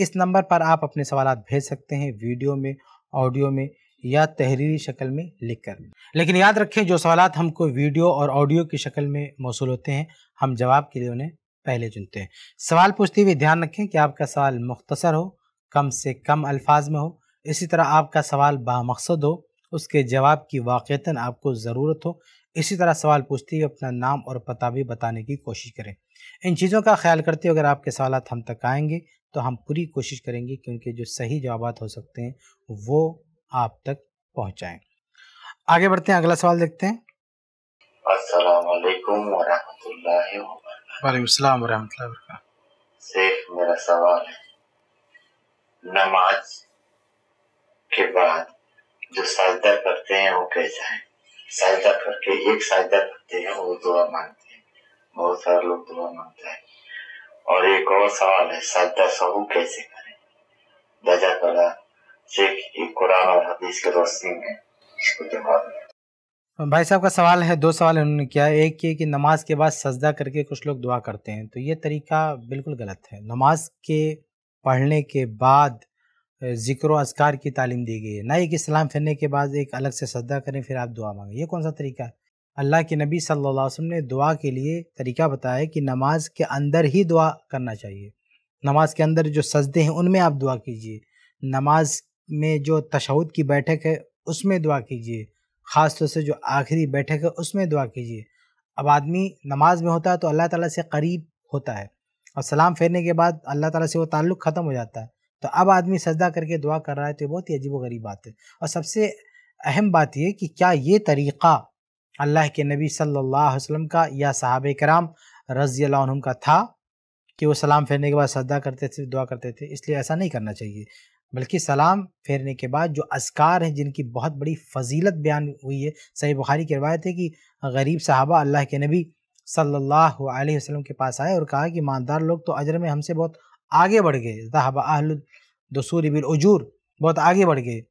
इस नंबर पर आप अपने सवाल भेज सकते हैं वीडियो में ऑडियो में या तहरीरी शक्ल में लिखकर लेकिन याद रखें जो सवाल हमको वीडियो और ऑडियो की शक्ल में मौसू होते हैं हम जवाब के लिए उन्हें पहले चुनते हैं सवाल पूछते हुए ध्यान रखें कि आपका सवाल मुख्तसर हो कम से कम अल्फाज में हो इसी तरह आपका सवाल बामकसद हो उसके जवाब की वाक़ता आपको ज़रूरत हो इसी तरह सवाल पूछते हुए अपना नाम और पता भी बताने की कोशिश करें इन चीज़ों का ख्याल करते हुए अगर आपके सवाल हम तक आएंगे तो हम पूरी कोशिश करेंगे क्योंकि जो सही जवाब हो सकते हैं वो आप तक पहुंचाएं आगे बढ़ते हैं अगला सवाल देखते हैं वालेकुम वरहमतुल्लाह सिर्फ मेरा सवाल है नमाज के बाद जो साजदा करते हैं वो कैसा है साजदा करके एक साजदा करते हैं वो दुआ मांगते हैं बहुत सारे लोग दुआ मांगते हैं और एक और सवाल है साजदा सहू कैसे करें करा कुरान और हदीस रोशनी में भाई साहब का सवाल है दो सवाल उन्होंने किया एक ये कि नमाज के बाद सजदा करके कुछ लोग दुआ करते हैं तो ये तरीका बिल्कुल गलत है नमाज के पढ़ने के बाद जिक्र असकार की तालीम दी गई है ना एक इस्लाम फिरने के बाद एक अलग से सजदा करें फिर आप दुआ मांगें ये कौन सा तरीका है अल्लाह के नबी सल्लल्लाहु वसल्लम ने दुआ के लिए तरीका बताया कि नमाज के अंदर ही दुआ करना चाहिए नमाज के अंदर जो सजदे हैं उनमें आप दुआ कीजिए नमाज में जो तशद की बैठक है उसमें दुआ कीजिए ख़ास तौर से जो आखिरी बैठक है उसमें दुआ कीजिए अब आदमी नमाज में होता है तो अल्लाह ताला से करीब होता है और सलाम फेरने के बाद अल्लाह ताला से वो ताल्लुक़ ख़त्म हो जाता है तो अब आदमी सजदा करके दुआ कर रहा है तो ये बहुत ही अजीब गरीब बात है और सबसे अहम बात यह कि क्या ये तरीक़ा अल्लाह के नबी सल्ला वसलम का या साहब कराम रज़ी का था कि वो सलाम फेरने के बाद सजदा करते थे दुआ करते थे इसलिए ऐसा नहीं करना चाहिए बल्कि सलाम फेरने के बाद जो असकार हैं जिनकी बहुत बड़ी फजीलत बयान हुई है सही बुखारी की रवायत है कि गरीब साहबा अल्लाह के नबी सल्लल्लाहु अलैहि वसल्लम के पास आए और कहा कि ईमानदार लोग तो अजर में हमसे बहुत आगे बढ़ गए साहबा दसूर बिल उजूर बहुत आगे बढ़ गए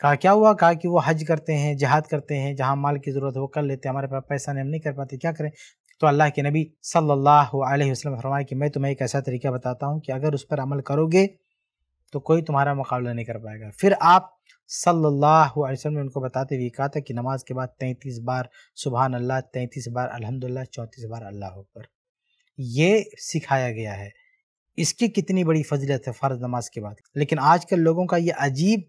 कहा क्या हुआ कहा कि वो हज करते हैं जहाद करते हैं जहाँ माल की ज़रूरत हो वो कर लेते हैं हमारे पास पैसा नहीं हम नहीं कर पाते क्या करें तो अल्लाह के नबी सल्लल्लाहु अलैहि वसल्लम फरमाए कि मैं तुम्हें एक ऐसा तरीका बताता हूँ कि अगर उस पर अमल करोगे तो कोई तुम्हारा मुकाबला नहीं कर पाएगा फिर आप सल्लल्लाहु अलैहि वसल्लम ने उनको बताते हुए कहा था कि नमाज के बाद तैंतीस बार सुबहान अल्लाह तैंतीस बार अल्हम्दुलिल्लाह चौंतीस बार अल्लाह अकबर ये सिखाया गया है इसकी कितनी बड़ी फजीलत है फ़र्ज नमाज के बाद लेकिन कल लोगों का ये अजीब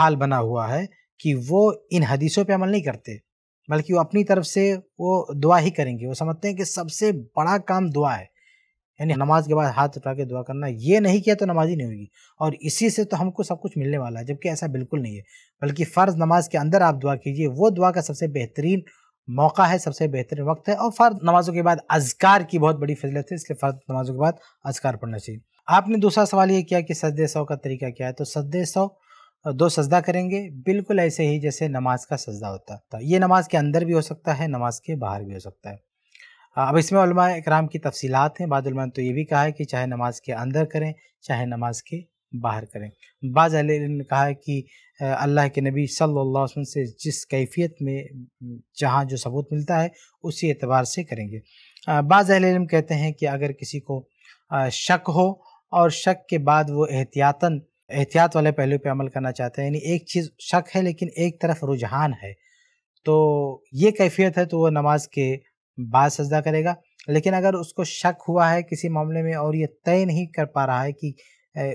हाल बना हुआ है कि वो इन हदीसों पर अमल नहीं करते बल्कि वो अपनी तरफ से वो दुआ ही करेंगे वो समझते हैं कि सबसे बड़ा काम दुआ है यानी नमाज के बाद हाथ उठा के दुआ करना ये नहीं किया तो नमाज ही नहीं होगी और इसी से तो हमको सब कुछ मिलने वाला है जबकि ऐसा बिल्कुल नहीं है बल्कि फ़र्ज़ नमाज के अंदर आप दुआ कीजिए वो दुआ का सबसे बेहतरीन मौका है सबसे बेहतरीन वक्त है और फ़र्ज नमाजों के बाद अजकार की बहुत बड़ी फजलत है इसलिए फ़र्ज नमाजों के बाद अजकार पढ़ना चाहिए आपने दूसरा सवाल ये किया कि सदे सौ का तरीका क्या है तो सदे सौ दो सजदा करेंगे बिल्कुल ऐसे ही जैसे नमाज का सजदा होता है ये नमाज के अंदर भी हो सकता है नमाज के बाहर भी हो सकता है अब इसमें कराम की तफसीत हैं बाद तो ये भी कहा है कि चाहे नमाज के अंदर करें चाहे नमाज के बाहर करें बाज़ ने कहा है कि अल्लाह के नबी सल्ला से जिस कैफियत में जहाँ जो सबूत मिलता है उसी एतबार से करेंगे बाज़ कहते हैं कि अगर किसी को शक हो और शक के बाद वो एहतियातन एहतियात वाले पहलू पे अमल करना चाहते हैं यानी एक चीज़ शक है लेकिन एक तरफ रुझान है तो ये कैफियत है तो वह नमाज के बाद सजदा करेगा लेकिन अगर उसको शक हुआ है किसी मामले में और ये तय नहीं कर पा रहा है कि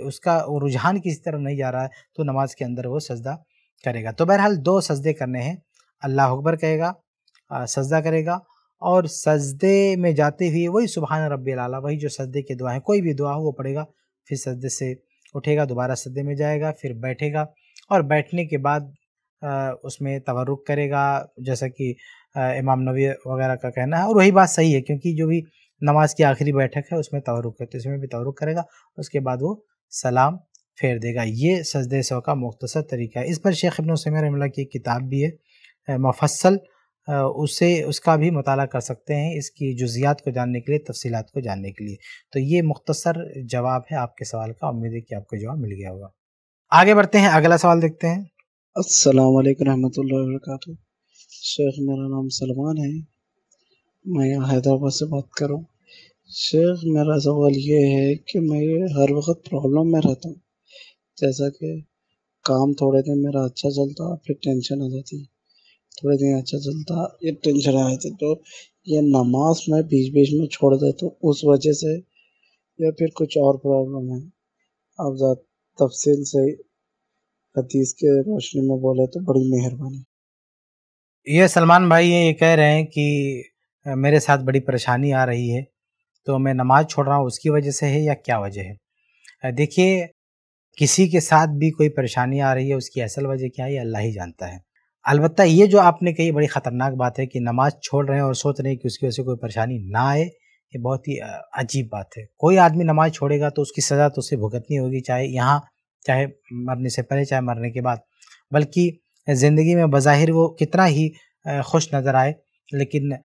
उसका रुझान किसी तरह नहीं जा रहा है तो नमाज के अंदर वो सजदा करेगा तो बहरहाल दो सजदे करने हैं अल्लाह अकबर कहेगा सजदा करेगा और सजदे में जाते हुए वही सुबहान रब आला वही जो सजदे की दुआ है कोई भी दुआ हो वो पड़ेगा फिर सजदे से उठेगा दोबारा सजदे में जाएगा फिर बैठेगा और बैठने के बाद उसमें तवरुक करेगा जैसा कि इमाम नबी वगैरह का कहना है और वही बात सही है क्योंकि जो भी नमाज़ की आखिरी बैठक है उसमें तवरुक है तो इसमें भी तवरुक करेगा उसके बाद वो सलाम फेर देगा ये सजद सौ का मुख्तसर तरीका है इस पर शेख अबन समय रमला की किताब भी है मफसल उसे उसका भी मताल कर सकते हैं इसकी जुजियात को जानने के लिए तफसीत को जानने के लिए तो ये मुख्तसर जवाब है आपके सवाल का उम्मीद है कि आपको जवाब मिल गया होगा आगे बढ़ते हैं अगला सवाल देखते हैं असल वरहमत वरक शेख मेरा नाम सलमान है मैं यहाँ हैदराबाद से बात कर रहा हूँ शेख मेरा सवाल ये है कि मैं हर वक्त प्रॉब्लम में रहता हूँ जैसा कि काम थोड़े दिन मेरा अच्छा चलता फिर टेंशन आ जाती थोड़े दिन अच्छा चलता ये टेंशन आ जाती तो ये नमाज मैं बीच बीच में छोड़ देता हूँ उस वजह से या फिर कुछ और प्रॉब्लम है आप तफसील से हदीस के रोशनी में बोले तो बड़ी मेहरबानी ये सलमान भाई ये कह रहे हैं कि मेरे साथ बड़ी परेशानी आ रही है तो मैं नमाज़ छोड़ रहा हूँ उसकी वजह से है या क्या वजह है देखिए किसी के साथ भी कोई परेशानी आ रही है उसकी असल वजह क्या है अल्लाह ही जानता है अलबत्त ये जो आपने कही बड़ी ख़तरनाक बात है कि नमाज़ छोड़ रहे हैं और सोच रहे हैं कि उसकी वजह से कोई परेशानी ना आए ये बहुत ही अजीब बात है कोई आदमी नमाज़ छोड़ेगा तो उसकी सज़ा तो उसे भुगतनी होगी चाहे यहाँ चाहे मरने से पहले चाहे मरने के बाद बल्कि ज़िंदगी में बज़ाहिर वो कितना ही खुश नज़र आए लेकिन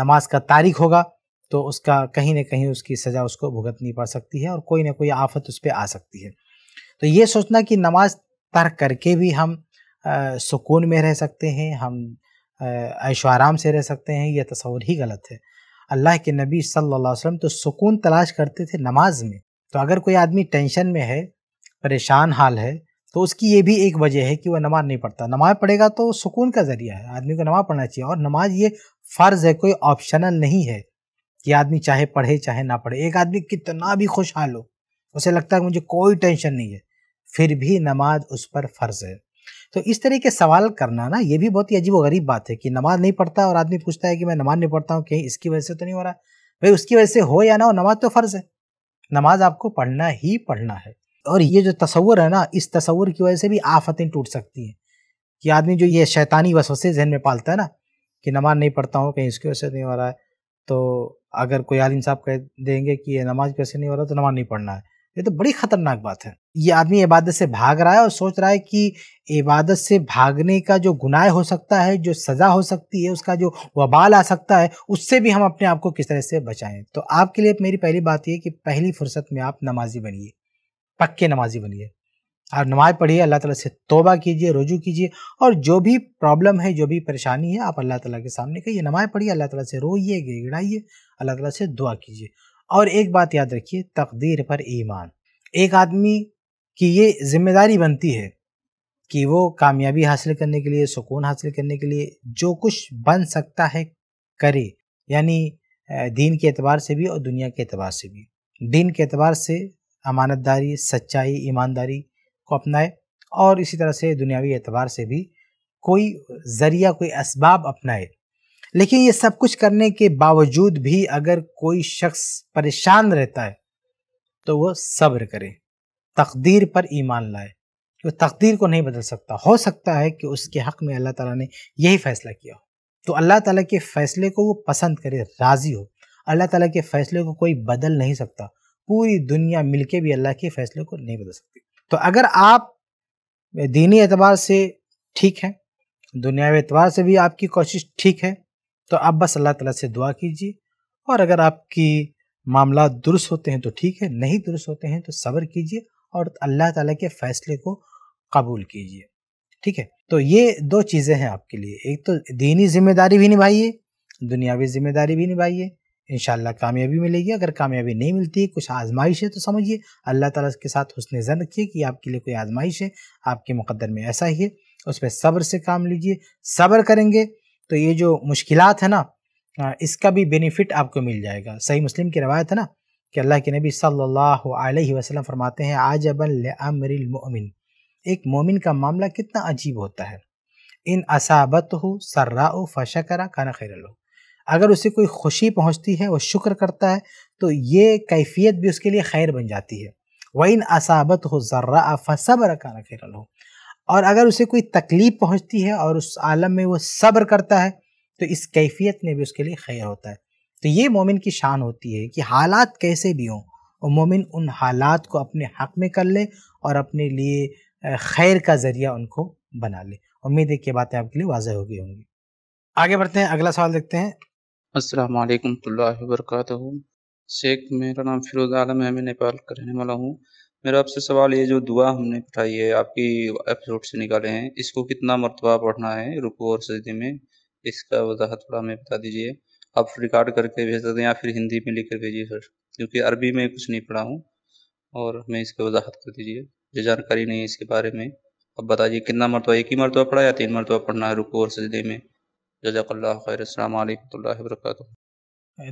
नमाज का तारीख होगा तो उसका कहीं ना कहीं उसकी सज़ा उसको भुगतनी पड़ सकती है और कोई ना कोई आफत उस पर आ सकती है तो ये सोचना कि नमाज तर्क करके भी हम सुकून में रह सकते हैं हम ऐशो आराम से रह सकते हैं यह तस्वर ही गलत है अल्लाह के नबी सल्लल्लाहु अलैहि वसल्लम तो सुकून तलाश करते थे नमाज में तो अगर कोई आदमी टेंशन में है परेशान हाल है तो उसकी ये भी एक वजह है कि वह नमाज नहीं पढ़ता नमाज पढ़ेगा तो सुकून का ज़रिया है आदमी को नमाज पढ़ना चाहिए और नमाज ये फ़र्ज़ है कोई ऑप्शनल नहीं है कि आदमी चाहे पढ़े चाहे ना पढ़े एक आदमी कितना भी खुशहाल हो उसे लगता है मुझे कोई टेंशन नहीं है फिर भी नमाज उस पर फ़र्ज़ है तो इस तरह के सवाल करना ना ये भी बहुत ही अजीब गरीब बात है कि नमाज नहीं पढ़ता और आदमी पूछता है कि मैं नमाज नहीं पढ़ता हूँ कहीं इसकी वजह से तो नहीं हो रहा भाई उसकी वजह से हो या ना हो नमाज तो फ़र्ज़ है नमाज आपको पढ़ना ही पढ़ना है और ये जो तस्वर है ना इस तस्वर की वजह से भी आफतें टूट सकती हैं कि आदमी जो ये शैतानी वसवसे जहन में पालता है ना कि नमाज नहीं पढ़ता हूँ कहीं इसकी वजह से नहीं हो रहा है तो अगर कोई आलिम साहब कह देंगे कि ये नमाज कैसे नहीं हो रहा तो नमाज नहीं पढ़ना है ये तो बड़ी खतरनाक बात है ये आदमी इबादत से भाग रहा है और सोच रहा है कि इबादत से भागने का जो गुनाह हो सकता है जो सज़ा हो सकती है उसका जो वबाल आ सकता है उससे भी हम अपने आप को किस तरह से बचाएं तो आपके लिए मेरी पहली बात यह कि पहली फुर्सत में आप नमाजी बनिए पक्के नमाजी बनिए आप नमाज पढ़िए अल्लाह ताला से तोबा कीजिए रुजू कीजिए और जो भी प्रॉब्लम है जो भी परेशानी है आप अल्लाह ताला के सामने कहिए नमाज पढ़िए अल्लाह ताला से रोइए गिड़ाइए अल्लाह ताला से दुआ कीजिए और एक बात याद रखिए तकदीर पर ईमान एक आदमी की ये जिम्मेदारी बनती है कि वो कामयाबी हासिल करने के लिए सुकून हासिल करने के लिए जो कुछ बन सकता है करे यानी दीन के एतबार से भी और दुनिया के एतबार से भी दीन के एतबार से अमानतदारी सच्चाई ईमानदारी को अपनाए और इसी तरह से दुनियावी एतबार से भी कोई ज़रिया कोई इसबाब अपनाए लेकिन ये सब कुछ करने के बावजूद भी अगर कोई शख्स परेशान रहता है तो वो सब्र करे तकदीर पर ईमान लाए वो तकदीर को नहीं बदल सकता हो सकता है कि उसके हक़ में अल्लाह ताला ने यही फ़ैसला किया हो तो अल्लाह ताला के फ़ैसले को वो पसंद करे राज़ी हो अल्लाह ताला के फ़ैसले को कोई बदल नहीं सकता पूरी दुनिया मिलके भी अल्लाह के फैसले को नहीं बदल सकती तो अगर आप दीनी एतबार से ठीक हैं दुनियावी एतबार से भी आपकी कोशिश ठीक है तो आप बस अल्लाह तला से दुआ कीजिए और अगर आपकी मामला दुरुस्त होते हैं तो ठीक है नहीं दुरुस्त होते हैं तो सब्र कीजिए और अल्लाह ताला के फैसले को कबूल कीजिए ठीक है तो ये दो चीज़ें हैं आपके लिए एक तो दीनी जिम्मेदारी भी निभाइए दुनियावी जिम्मेदारी भी निभाइए इन कामयाबी मिलेगी अगर कामयाबी नहीं मिलती कुछ आजमाइश है तो समझिए अल्लाह ताला के साथ हुसन जन रखिए कि आपके लिए कोई आजमाइश है आपके मुकदर में ऐसा ही है उस पर सब्र से काम लीजिए सब्र करेंगे तो ये जो मुश्किल है ना इसका भी बेनिफिट आपको मिल जाएगा सही मुस्लिम की रवायत है ना कि अल्लाह के नबी सल्लल्लाहो अलैहि वसल्लम फरमाते हैं आजबन अमरिलमिन एक मोमिन का मामला कितना अजीब होता है इन असाबत हो सर्रा फशकरा खाना खैर लोग अगर उसे कोई खुशी पहुंचती है वो शुक्र करता है तो ये कैफियत भी उसके लिए खैर बन जाती है इन असाबत हो ज़र्रा फ़सब्र का खैरल हो और अगर उसे कोई तकलीफ़ पहुंचती है और उस आलम में वो सब्र करता है तो इस कैफियत में भी उसके लिए खैर होता है तो ये मोमिन की शान होती है कि हालात कैसे भी हों और मोमिन उन हालात को अपने हक में कर ले और अपने लिए खैर का ज़रिया उनको बना ले उम्मीद है कि बातें आपके लिए वाजह हो गई होंगी आगे बढ़ते हैं अगला सवाल देखते हैं अस्सलाम वालेकुम वरकत शेख मेरा नाम फिरोज आलम है मैं नेपाल का रहने वाला हूँ मेरा आपसे सवाल ये जो दुआ हमने पढ़ाई है आपकी एपिसोड से निकाले हैं इसको कितना मरतबा पढ़ना है रुको और सजदे में इसका वजाहत थोड़ा हमें बता दीजिए आप रिकॉर्ड करके भेज सकते हैं या फिर हिंदी में लिख कर भेजिए सर क्योंकि अरबी में कुछ नहीं पढ़ा हूँ और हमें इसका वजाहत कर दीजिए जो जानकारी नहीं है इसके बारे में अब बताइए कितना मरतबा एक ही मरतबा पढ़ा या तीन मरतबा पढ़ना है रुको और सजदे में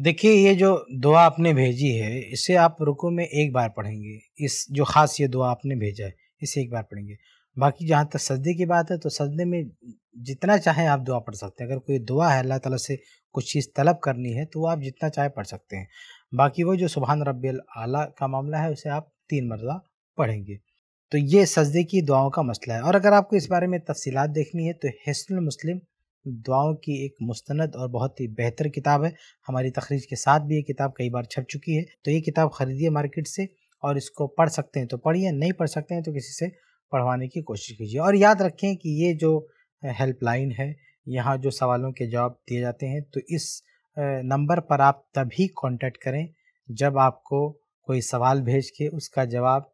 देखिए ये जो दुआ आपने भेजी है इसे आप रुको में एक बार पढ़ेंगे इस जो ख़ास ये दुआ आपने भेजा है इसे एक बार पढ़ेंगे बाकी जहाँ तक सजदे की बात है तो सजदे में जितना चाहें आप दुआ पढ़ सकते हैं अगर कोई दुआ है अल्लाह ताला से कुछ चीज़ तलब करनी है तो आप जितना चाहे पढ़ सकते हैं बाकी वो जो सुबहान रब आला का मामला है उसे आप तीन मरला पढ़ेंगे तो ये सजदे की दुआओं का मसला है और अगर आपको इस बारे में तफसीत देखनी है तो हिस्ल मुस्लिम दुआओं की एक मुस्तंद और बहुत ही बेहतर किताब है हमारी तखरीज के साथ भी ये किताब कई बार छप चुकी है तो ये किताब ख़रीदिए मार्केट से और इसको पढ़ सकते हैं तो पढ़िए नहीं पढ़ सकते हैं तो किसी से पढ़वाने की कोशिश कीजिए और याद रखें कि ये जो हेल्पलाइन है यहाँ जो सवालों के जवाब दिए जाते हैं तो इस नंबर पर आप तभी कांटेक्ट करें जब आपको कोई सवाल भेज के उसका जवाब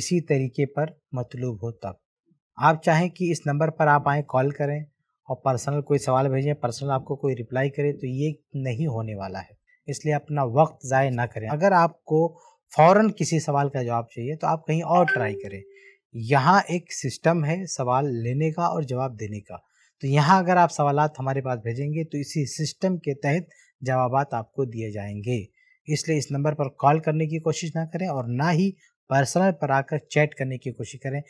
इसी तरीके पर मतलूब हो तब आप चाहें कि इस नंबर पर आप आएँ कॉल करें और पर्सनल कोई सवाल भेजें पर्सनल आपको कोई रिप्लाई करे तो ये नहीं होने वाला है इसलिए अपना वक्त ज़ाय ना करें अगर आपको फ़ौर किसी सवाल का जवाब चाहिए तो आप कहीं और ट्राई करें यहाँ एक सिस्टम है सवाल लेने का और जवाब देने का तो यहाँ अगर आप सवाल हमारे पास भेजेंगे तो इसी सिस्टम के तहत जवाब आपको दिए जाएंगे इसलिए इस नंबर पर कॉल करने की कोशिश ना करें और ना ही पर्सनल पर आकर चैट करने की कोशिश करें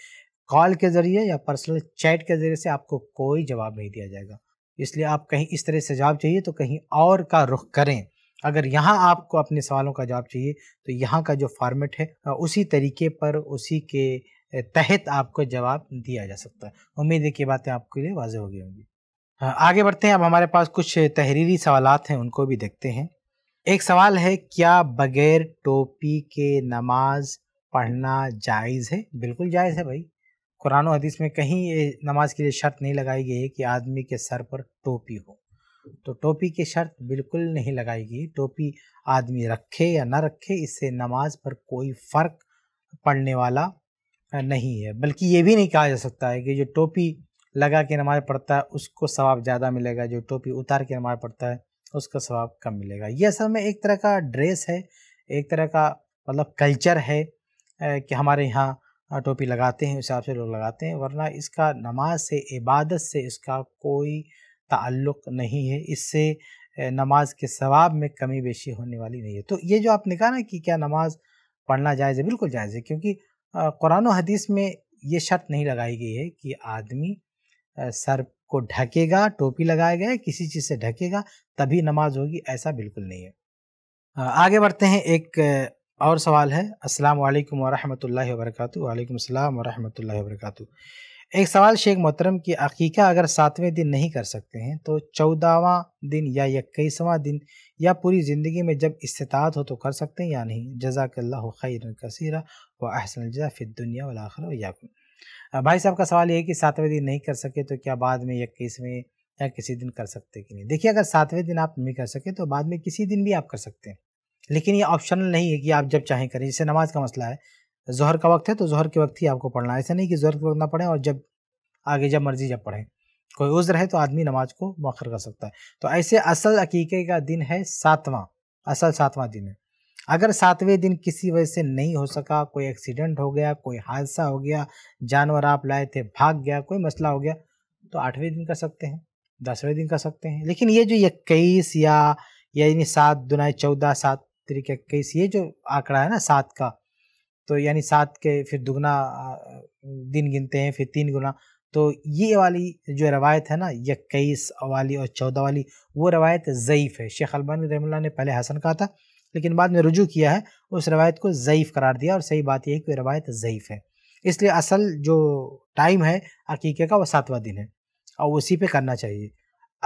कॉल के ज़रिए या पर्सनल चैट के ज़रिए से आपको कोई जवाब नहीं दिया जाएगा इसलिए आप कहीं इस तरह से जवाब चाहिए तो कहीं और का रुख करें अगर यहाँ आपको अपने सवालों का जवाब चाहिए तो यहाँ का जो फॉर्मेट है उसी तरीके पर उसी के तहत आपको जवाब दिया जा सकता है उम्मीद है कि बातें आपके लिए वाजह हो गई होंगी आगे बढ़ते हैं अब हमारे पास कुछ तहरीरी सवाल हैं उनको भी देखते हैं एक सवाल है क्या बगैर टोपी के नमाज पढ़ना जायज़ है बिल्कुल जायज़ है भाई कुरान हदीस में कहीं ये नमाज के लिए शर्त नहीं लगाई गई है कि आदमी के सर पर टोपी हो तो टोपी की शर्त बिल्कुल नहीं लगाई गई टोपी आदमी रखे या ना रखे इससे नमाज पर कोई फ़र्क पड़ने वाला नहीं है बल्कि ये भी नहीं कहा जा सकता है कि जो टोपी लगा के नमाज पढ़ता है उसको सवाब ज़्यादा मिलेगा जो टोपी उतार के नमाज पढ़ता है उसका सवाब कम मिलेगा ये असल में एक तरह का ड्रेस है एक तरह का मतलब कल्चर है कि हमारे यहाँ हाँ, टोपी लगाते हैं उस हिसाब से लोग लगाते हैं वरना इसका नमाज से इबादत से इसका कोई ताल्लुक नहीं है इससे नमाज के सवाब में कमी बेशी होने वाली नहीं है तो ये जो आपने कहा ना कि क्या नमाज पढ़ना जायज़ है बिल्कुल जायज़ है क्योंकि कुरान हदीस में ये शर्त नहीं लगाई गई है कि आदमी सर को ढकेगा टोपी लगाएगा या किसी चीज़ से ढकेगा तभी नमाज होगी ऐसा बिल्कुल नहीं है आगे बढ़ते हैं एक और सवाल है अस्सलाम वालेकुम वरहमतुल्लाहि वबरकatuh वालेकुम अस्सलाम वरहमतुल्लाहि वबरकatuh एक सवाल शेख मोहतरम की अकीका अगर सातवें दिन नहीं कर सकते हैं तो चौदहवा दिन या इक्कीसवा दिन या पूरी ज़िंदगी में जब इस्तात हो तो कर सकते हैं या नहीं जजाकल्ला खैर कसीरा व अहसन जजा फ़िदुनिया वाखर याकुम भाई साहब का सवाल यह है कि सातवें दिन नहीं कर सके तो क्या बाद में इक्कीसवें या किसी दिन कर सकते कि नहीं देखिए अगर सातवें दिन आप नहीं कर सके तो बाद में किसी दिन भी आप कर सकते हैं लेकिन ये ऑप्शनल नहीं है कि आप जब चाहें करें जैसे नमाज का मसला है जहर का वक्त है तो जहर के वक्त ही आपको पढ़ना ऐसा नहीं कि जहर के वक्त ना पढ़ें और जब आगे जब मर्जी जब पढ़ें कोई उज्र है तो आदमी नमाज को मौखर कर सकता है तो ऐसे असल अकीके का दिन है सातवां असल सातवां दिन है अगर सातवें दिन किसी वजह से नहीं हो सका कोई एक्सीडेंट हो गया कोई हादसा हो गया जानवर आप लाए थे भाग गया कोई मसला हो गया तो आठवें दिन कर सकते हैं दसवें दिन कर सकते हैं लेकिन ये जो इक्कीस या यानी सात दुनाए चौदह सात तरीके इक्कीस ये जो आंकड़ा है ना सात का तो यानी सात के फिर दुगना दिन गिनते हैं फिर तीन गुना तो ये वाली जो रवायत है ना इक्कीस वाली और चौदह वाली वो रवायत ज़यीफ़ है शेख अलबानी रहमल्ला ने पहले हसन कहा था लेकिन बाद में रुजू किया है उस रवायत को ज़यीफ़ करार दिया और सही बात यह है कि रवायत ज़यीफ़ है इसलिए असल जो टाइम है अकीके का वो सातवा दिन है और उसी पर करना चाहिए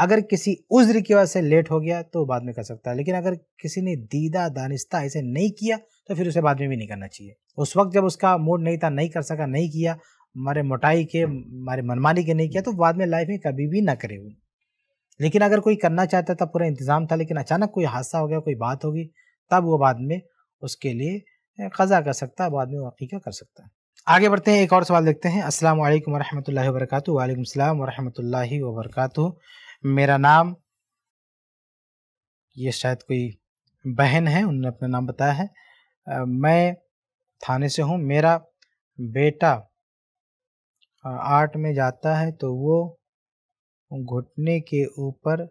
अगर किसी उज्र की वजह से लेट हो गया तो बाद में कर सकता है लेकिन अगर किसी ने दीदा दानिस्ता ऐसे नहीं किया तो फिर उसे बाद में भी नहीं करना चाहिए उस वक्त जब उसका मूड नहीं था नहीं कर सका नहीं किया हमारे मोटाई के हमारे मनमानी के नहीं किया तो बाद में लाइफ में कभी भी ना करे वो लेकिन अगर कोई करना चाहता था पूरा इंतज़ाम था लेकिन अचानक कोई हादसा हो गया कोई बात होगी तब वो बाद में उसके लिए क़ज़ा कर सकता है बाद में वो कर सकता है आगे बढ़ते हैं एक और सवाल देखते हैं असल वरहमल वर्क वालेकाम वरहमल वर्का मेरा नाम ये शायद कोई बहन है उन्होंने अपना नाम बताया है मैं थाने से हूँ मेरा बेटा आर्ट में जाता है तो वो घुटने के ऊपर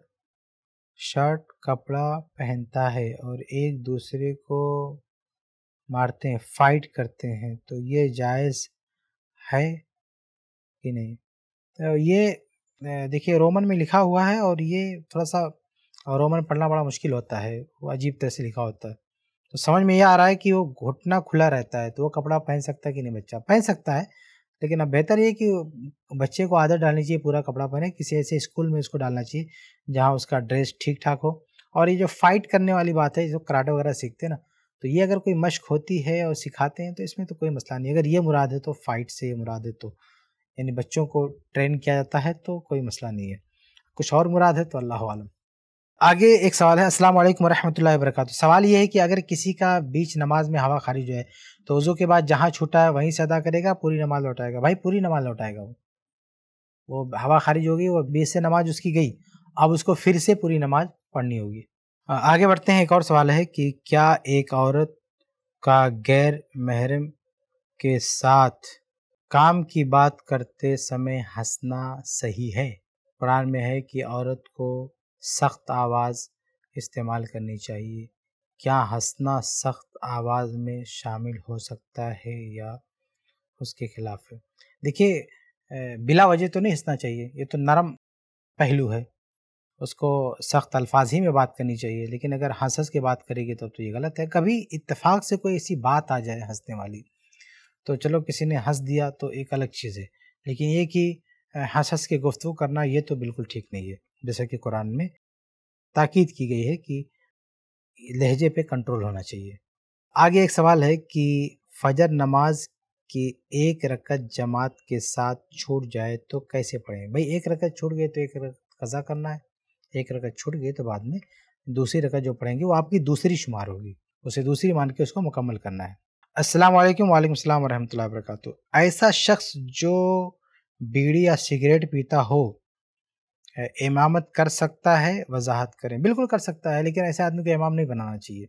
शर्ट कपड़ा पहनता है और एक दूसरे को मारते हैं फाइट करते हैं तो ये जायज़ है कि नहीं तो ये देखिए रोमन में लिखा हुआ है और ये थोड़ा सा रोमन पढ़ना बड़ा मुश्किल होता है वो अजीब तरह से लिखा होता है तो समझ में ये आ रहा है कि वो घुटना खुला रहता है तो वो कपड़ा पहन सकता है कि नहीं बच्चा पहन सकता है लेकिन अब बेहतर ये कि बच्चे को आदत डालनी चाहिए पूरा कपड़ा पहने किसी ऐसे स्कूल में उसको डालना चाहिए जहाँ उसका ड्रेस ठीक ठाक हो और ये जो फाइट करने वाली बात है जो कराटे वगैरह सीखते हैं ना तो ये अगर कोई मश्क होती है और सिखाते हैं तो इसमें तो कोई मसला नहीं अगर ये मुराद है तो फाइट से ये मुराद है तो यानी बच्चों को ट्रेन किया जाता है तो कोई मसला नहीं है कुछ और मुराद है तो अल्लाह आलम आगे एक सवाल है अस्सलाम वालेकुम वरहमतुल्लाहि वबरकातु सवाल ये है कि अगर किसी का बीच नमाज में हवा खारिज है तो वज़ू के बाद जहाँ छूटा है वहीं से अदा करेगा पूरी नमाज लौटाएगा भाई पूरी नमाज लौटाएगा वो वो हवा खारिज होगी वो बीच से नमाज उसकी गई अब उसको फिर से पूरी नमाज पढ़नी होगी आगे बढ़ते हैं एक और सवाल है कि क्या एक औरत का गैर महरम के साथ काम की बात करते समय हंसना सही है कुरान में है कि औरत को सख्त आवाज़ इस्तेमाल करनी चाहिए क्या हंसना सख्त आवाज़ में शामिल हो सकता है या उसके खिलाफ है देखिए बिला वजह तो नहीं हंसना चाहिए ये तो नरम पहलू है उसको सख्त अल्फाज ही में बात करनी चाहिए लेकिन अगर हंस हंस के बात करेगी तब तो, तो ये गलत है कभी इत्तेफाक से कोई ऐसी बात आ जाए हंसने वाली तो चलो किसी ने हंस दिया तो एक अलग चीज़ है लेकिन ये कि हंस हंस के गुफ्तु करना ये तो बिल्कुल ठीक नहीं है जैसा कि कुरान में ताकीद की गई है कि लहजे पे कंट्रोल होना चाहिए आगे एक सवाल है कि फजर नमाज की एक रकत जमात के साथ छूट जाए तो कैसे पढ़ें भाई एक रकत छूट गई तो एक रकत कज़ा करना है एक रकत छूट गई तो बाद में दूसरी रकत जो पढ़ेंगे वो आपकी दूसरी शुमार होगी उसे दूसरी मान के उसको मुकम्मल करना है अस्सलाम वालेकुम वालेकुम अस्सलाम वरहमतुल्लाहि वबरकातुहू ऐसा शख्स जो बीड़ी या सिगरेट पीता हो इमामत कर सकता है वजाहत करें बिल्कुल कर सकता है लेकिन ऐसे आदमी को इमाम नहीं बनाना चाहिए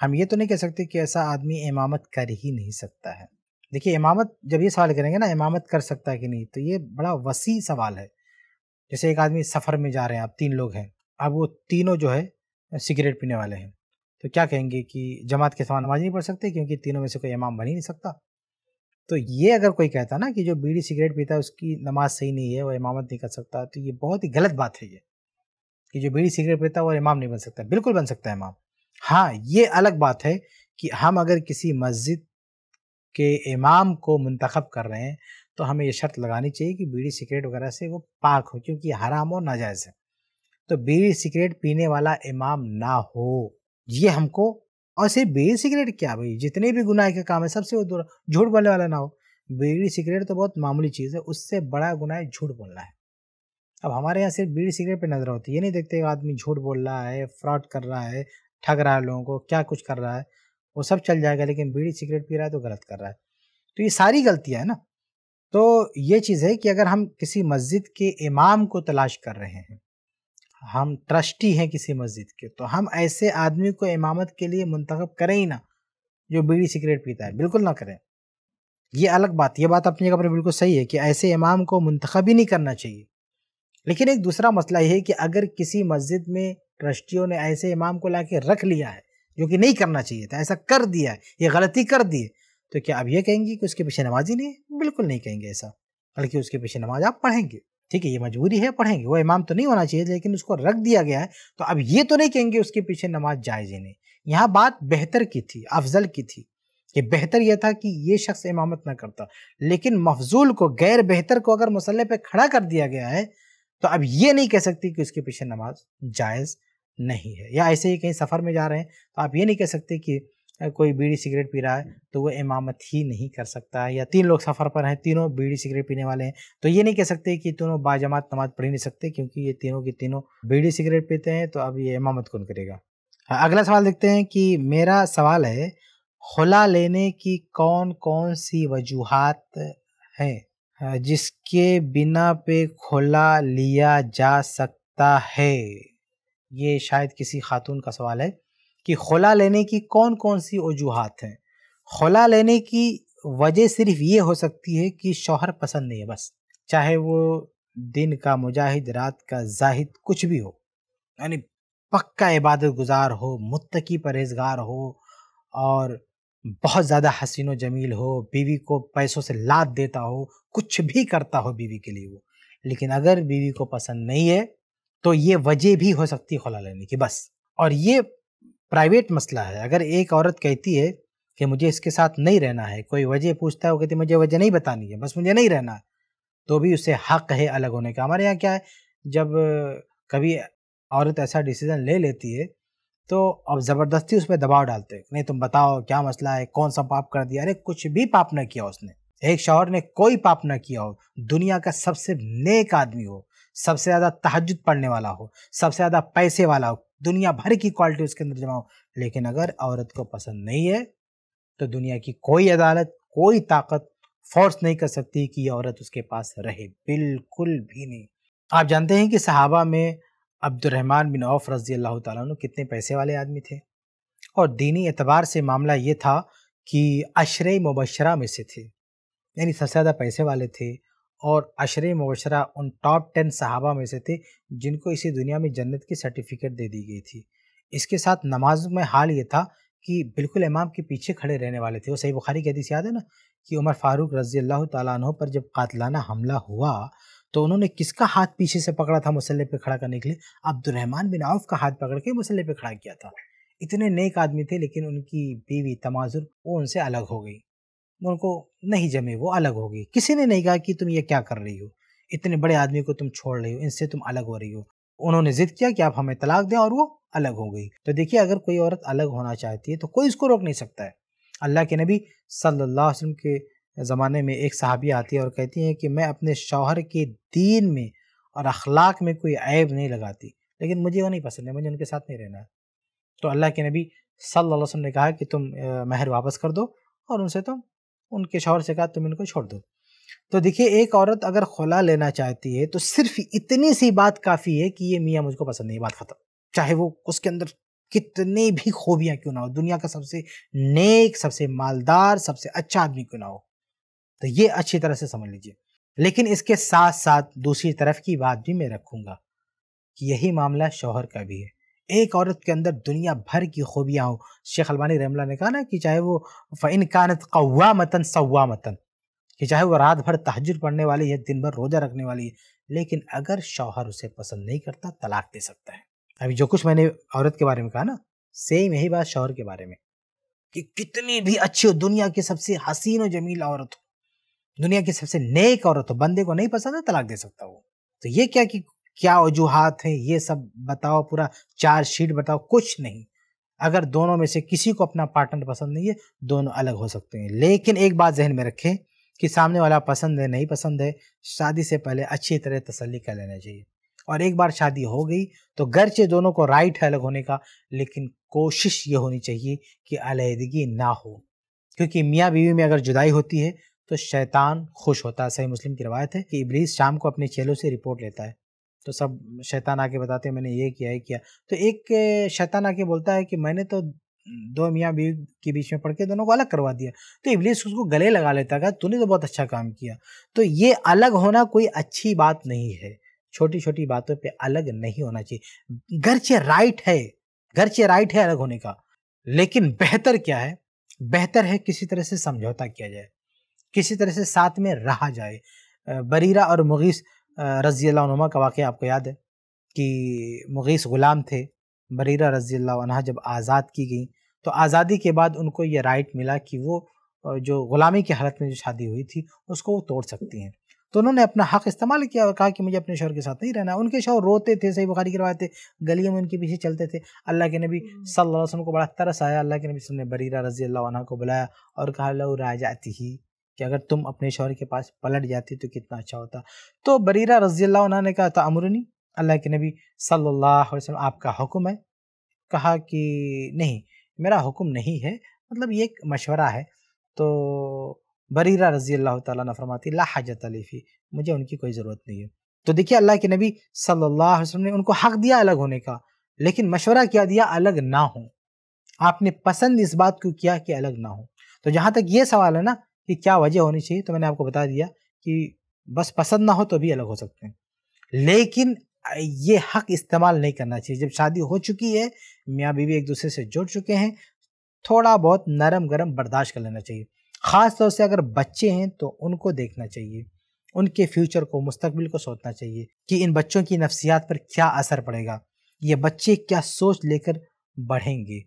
हम ये तो नहीं कह सकते कि ऐसा आदमी इमामत कर ही नहीं सकता है देखिए इमामत जब ये सवाल करेंगे ना इमामत कर सकता है कि नहीं तो ये बड़ा वसी सवाल है जैसे एक आदमी सफ़र में जा रहे हैं आप तीन लोग हैं अब वो तीनों जो है सिगरेट पीने वाले हैं तो क्या कहेंगे कि जमात के समान नमाज नहीं पढ़ सकते क्योंकि तीनों में से कोई इमाम बन ही नहीं सकता तो ये अगर कोई कहता ना कि जो बीड़ी सिगरेट पीता है उसकी नमाज सही नहीं है वो इमामत नहीं कर सकता तो ये बहुत ही गलत बात है ये कि जो बीड़ी सिगरेट पीता है वो इमाम नहीं बन सकता बिल्कुल बन सकता है इमाम हाँ ये अलग बात है कि हम अगर किसी मस्जिद के इमाम को मंतखब कर रहे हैं तो हमें ये शर्त लगानी चाहिए कि बीड़ी सिगरेट वगैरह से वो पाक हो क्योंकि हराम और नाजायज़ है तो बीड़ी सिगरेट पीने वाला इमाम ना हो ये हमको और सिर्फ बीड़ी सिगरेट क्या भाई जितने भी गुनाह के काम है सबसे वो दूर झूठ बोलने वाला ना हो बीड़ी सिगरेट तो बहुत मामूली चीज़ है उससे बड़ा गुनाह झूठ बोलना है अब हमारे यहाँ सिर्फ बीड़ी सिगरेट पे नज़र होती है ये नहीं देखते आदमी झूठ बोल रहा है फ्रॉड कर रहा है ठग रहा है लोगों को क्या कुछ कर रहा है वो सब चल जाएगा लेकिन बीड़ी सिगरेट पी रहा है तो गलत कर रहा है तो ये सारी गलतियाँ है ना तो ये चीज़ है कि अगर हम किसी मस्जिद के इमाम को तलाश कर रहे हैं हम ट्रस्टी हैं किसी मस्जिद के तो हम ऐसे आदमी को इमामत के लिए मंतखब करें ही ना जो बीड़ी सिगरेट पीता है बिल्कुल ना करें ये अलग बात ये बात अपनी जगह पर बिल्कुल सही है कि ऐसे इमाम को मंतखब ही नहीं करना चाहिए लेकिन एक दूसरा मसला यह है कि अगर किसी मस्जिद में ट्रस्टियों ने ऐसे इमाम को ला रख लिया है जो कि नहीं करना चाहिए था ऐसा कर दिया है ये गलती कर दी है तो क्या आप ये कहेंगे कि उसके पीछे नमाज ही नहीं बिल्कुल नहीं कहेंगे ऐसा बल्कि उसके पीछे नमाज आप पढ़ेंगे ठीक है ये मजबूरी है पढ़ेंगे वो इमाम तो नहीं होना चाहिए लेकिन उसको रख दिया गया है तो अब ये तो नहीं कहेंगे उसके पीछे नमाज जायज़ ही नहीं यहाँ बात बेहतर की थी अफजल की थी कि बेहतर यह था कि ये शख्स इमामत ना करता लेकिन मफजूल को गैर बेहतर को अगर मसल पर खड़ा कर दिया गया है तो अब ये नहीं कह सकती कि उसके पीछे नमाज जायज़ नहीं है या ऐसे ही कहीं सफ़र में जा रहे हैं तो आप ये नहीं कह सकते कि कोई बीड़ी सिगरेट पी रहा है तो वो इमामत ही नहीं कर सकता है या तीन लोग सफ़र पर हैं तीनों बीड़ी सिगरेट पीने वाले हैं तो ये नहीं कह सकते कि तीनों बाजमात नमाज पढ़ नहीं सकते क्योंकि ये तीनों की तीनों बीड़ी सिगरेट पीते हैं तो अब ये इमामत कौन करेगा हाँ, अगला सवाल देखते हैं कि मेरा सवाल है खुला लेने की कौन कौन सी वजूहत हैं हाँ, जिसके बिना पे खुला लिया जा सकता है ये शायद किसी खातून का सवाल है कि खुला लेने की कौन कौन सी वजूहत हैं खुला लेने की वजह सिर्फ ये हो सकती है कि शौहर पसंद नहीं है बस चाहे वो दिन का मुजाहिद रात का जाहिद कुछ भी हो यानी पक्का इबादत गुजार हो मुत्तकी परहेजगार हो और बहुत ज़्यादा हसीनो जमील हो बीवी को पैसों से लाद देता हो कुछ भी करता हो बीवी के लिए वो लेकिन अगर बीवी को पसंद नहीं है तो ये वजह भी हो सकती है खुला लेने की बस और ये प्राइवेट मसला है अगर एक औरत कहती है कि मुझे इसके साथ नहीं रहना है कोई वजह पूछता है वो कहती मुझे वजह नहीं बतानी है बस मुझे नहीं रहना तो भी उसे हक है अलग होने का हमारे यहाँ क्या है जब कभी औरत ऐसा डिसीज़न ले लेती है तो अब ज़बरदस्ती उस पर दबाव डालते हैं नहीं तुम बताओ क्या मसला है कौन सा पाप कर दिया अरे कुछ भी पाप ना किया उसने एक शौहर ने कोई पाप ना किया हो दुनिया का सबसे नेक आदमी हो सबसे ज़्यादा तहजद पढ़ने वाला हो सबसे ज़्यादा पैसे वाला हो दुनिया भर की क्वालिटी उसके अंदर जमा हो लेकिन अगर औरत को पसंद नहीं है तो दुनिया की कोई अदालत कोई ताकत फोर्स नहीं कर सकती कि औरत उसके पास रहे बिल्कुल भी नहीं आप जानते हैं कि सहाबा में अब्दुलरहमान बिन औफ रजी अल्लाह तु कितने पैसे वाले आदमी थे और दीनी एतबार से मामला ये था कि अशर मुबशरा में से थे यानी सबसे ज़्यादा पैसे वाले थे और अशर मुबशरा उन टॉप टेन सहाबा में से थे जिनको इसी दुनिया में जन्नत की सर्टिफिकेट दे दी गई थी इसके साथ नमाज में हाल ये था कि बिल्कुल इमाम के पीछे खड़े रहने वाले थे वो सही बुखारी की हदीस याद है ना कि उमर फारूक रजी अल्लाह तु पर जब कातलाना हमला हुआ तो उन्होंने किसका हाथ पीछे से पकड़ा था मुसल्ले पे खड़ा करने के लिए अब्दुलरहमान बिन आउफ का हाथ पकड़ के मुसल्ले पे खड़ा किया था इतने नेक आदमी थे लेकिन उनकी बीवी तमाजुर वो उनसे अलग हो गई उनको नहीं जमे वो अलग होगी किसी ने नहीं कहा कि तुम ये क्या कर रही हो इतने बड़े आदमी को तुम छोड़ रही हो इनसे तुम अलग हो रही हो उन्होंने जिद किया कि आप हमें तलाक दें और वो अलग हो गई तो देखिए अगर कोई औरत अलग होना चाहती है तो कोई इसको रोक नहीं सकता है अल्लाह के नबी सल्लल्लाहु अलैहि वसल्लम के ज़माने में एक सहाबी आती है और कहती हैं कि मैं अपने शौहर के दीन में और अखलाक में कोई ऐब नहीं लगाती लेकिन मुझे वो नहीं पसंद है मुझे उनके साथ नहीं रहना है तो अल्लाह के नबी सल्लल्लाहु अलैहि वसल्लम ने कहा कि तुम महर वापस कर दो और उनसे तुम उनके शौहर से कहा तुम इनको छोड़ दो तो देखिए एक औरत अगर खुला लेना चाहती है तो सिर्फ इतनी सी बात काफ़ी है कि ये मियाँ मुझको पसंद नहीं बात ख़त्म चाहे वो उसके अंदर कितनी भी खूबियाँ क्यों ना हो दुनिया का सबसे नेक सबसे मालदार सबसे अच्छा आदमी क्यों ना हो तो ये अच्छी तरह से समझ लीजिए लेकिन इसके साथ साथ दूसरी तरफ की बात भी मैं रखूँगा कि यही मामला शौहर का भी है एक औरत के अंदर दुनिया भर की खूबियाँ हो शेख अलबानी रमला ने कहा ना कि चाहे वो फ़ैन कानत कौवा मतन सवा मतन कि चाहे वो रात भर तहजर पढ़ने वाली है दिन भर रोज़ा रखने वाली है लेकिन अगर शौहर उसे पसंद नहीं करता तलाक दे सकता है अभी जो कुछ मैंने औरत के बारे में कहा ना सेम यही बात शौहर के बारे में कि कितनी भी अच्छी हो दुनिया की सबसे हसीन और जमील औरत हो दुनिया की सबसे नेक औरत हो बंदे को नहीं पसंद है तलाक दे सकता वो तो ये क्या कि क्या वजूहत हैं ये सब बताओ पूरा शीट बताओ कुछ नहीं अगर दोनों में से किसी को अपना पार्टनर पसंद नहीं है दोनों अलग हो सकते हैं लेकिन एक बात जहन में रखें कि सामने वाला पसंद है नहीं पसंद है शादी से पहले अच्छी तरह तसल्ली कर लेना चाहिए और एक बार शादी हो गई तो गरचे दोनों को राइट है अलग होने का लेकिन कोशिश ये होनी चाहिए कि अलहदगी ना हो क्योंकि मियाँ बीवी में अगर जुदाई होती है तो शैतान खुश होता है सही मुस्लिम की रवायत है कि इब्लीस शाम को अपने चेलों से रिपोर्ट लेता है तो सब शैतान आके बताते हैं मैंने ये किया ये किया तो एक शैतान आके बोलता है कि मैंने तो दो मियाँ बीवी के बीच में पढ़ के दोनों को अलग करवा दिया तो इबलीस उसको गले लगा लेता था तूने तो बहुत अच्छा काम किया तो ये अलग होना कोई अच्छी बात नहीं है छोटी छोटी बातों पे अलग नहीं होना चाहिए घर से राइट है से राइट है अलग होने का लेकिन बेहतर क्या है बेहतर है किसी तरह से समझौता किया जाए किसी तरह से साथ में रहा जाए बरीरा और मुगीस रज़ी अल्लाह का वाक़ आपको याद है कि मुगीस ग़ुलाम थे बररा रज़ी अल्लाह जब आज़ाद की गई तो आज़ादी के बाद उनको ये राइट मिला कि वो जो ग़ुलामी की हालत में जो शादी हुई थी उसको वो तोड़ सकती हैं तो उन्होंने अपना हक़ इस्तेमाल किया और कहा कि मुझे अपने शोर के साथ नहीं रहना उनके शोर रोते थे सही बुखारी करवाए थे गलियों में उनके पीछे चलते थे अल्लाह के नबी सल्लल्लाहु अलैहि वसल्लम को बड़ा तरस आया अल्लाह के नबी ने बरीरा रज़ी अल्लाह को बुलाया और कहा लो राजाती ही कि अगर तुम अपने शौहर के पास पलट जाती तो कितना अच्छा होता तो बरीरा रजी अल्लाह ने कहा था तो अमरुनी अल्लाह के नबी सल्लल्लाहु अलैहि वसल्लम आपका हुक्म है कहा कि नहीं मेरा हुक्म नहीं है मतलब ये एक मशवरा है तो बरीरा रजी अल्लाह ताला फरमाती ला हाजत अलीफ़ी मुझे उनकी कोई ज़रूरत नहीं है तो देखिए अल्लाह के नबी सल्लल्लाहु अलैहि वसल्लम ने उनको हक दिया अलग होने का लेकिन मशवरा क्या दिया अलग ना हो आपने पसंद इस बात को किया कि अलग ना हो तो जहाँ तक ये सवाल है ना कि क्या वजह होनी चाहिए तो मैंने आपको बता दिया कि बस पसंद ना हो तो भी अलग हो सकते हैं लेकिन ये हक इस्तेमाल नहीं करना चाहिए जब शादी हो चुकी है मियाँ बीवी एक दूसरे से जुड़ चुके हैं थोड़ा बहुत नरम गरम बर्दाश्त कर लेना चाहिए ख़ास तौर से अगर बच्चे हैं तो उनको देखना चाहिए उनके फ्यूचर को मुस्तबिल को सोचना चाहिए कि इन बच्चों की नफसियात पर क्या असर पड़ेगा ये बच्चे क्या सोच लेकर बढ़ेंगे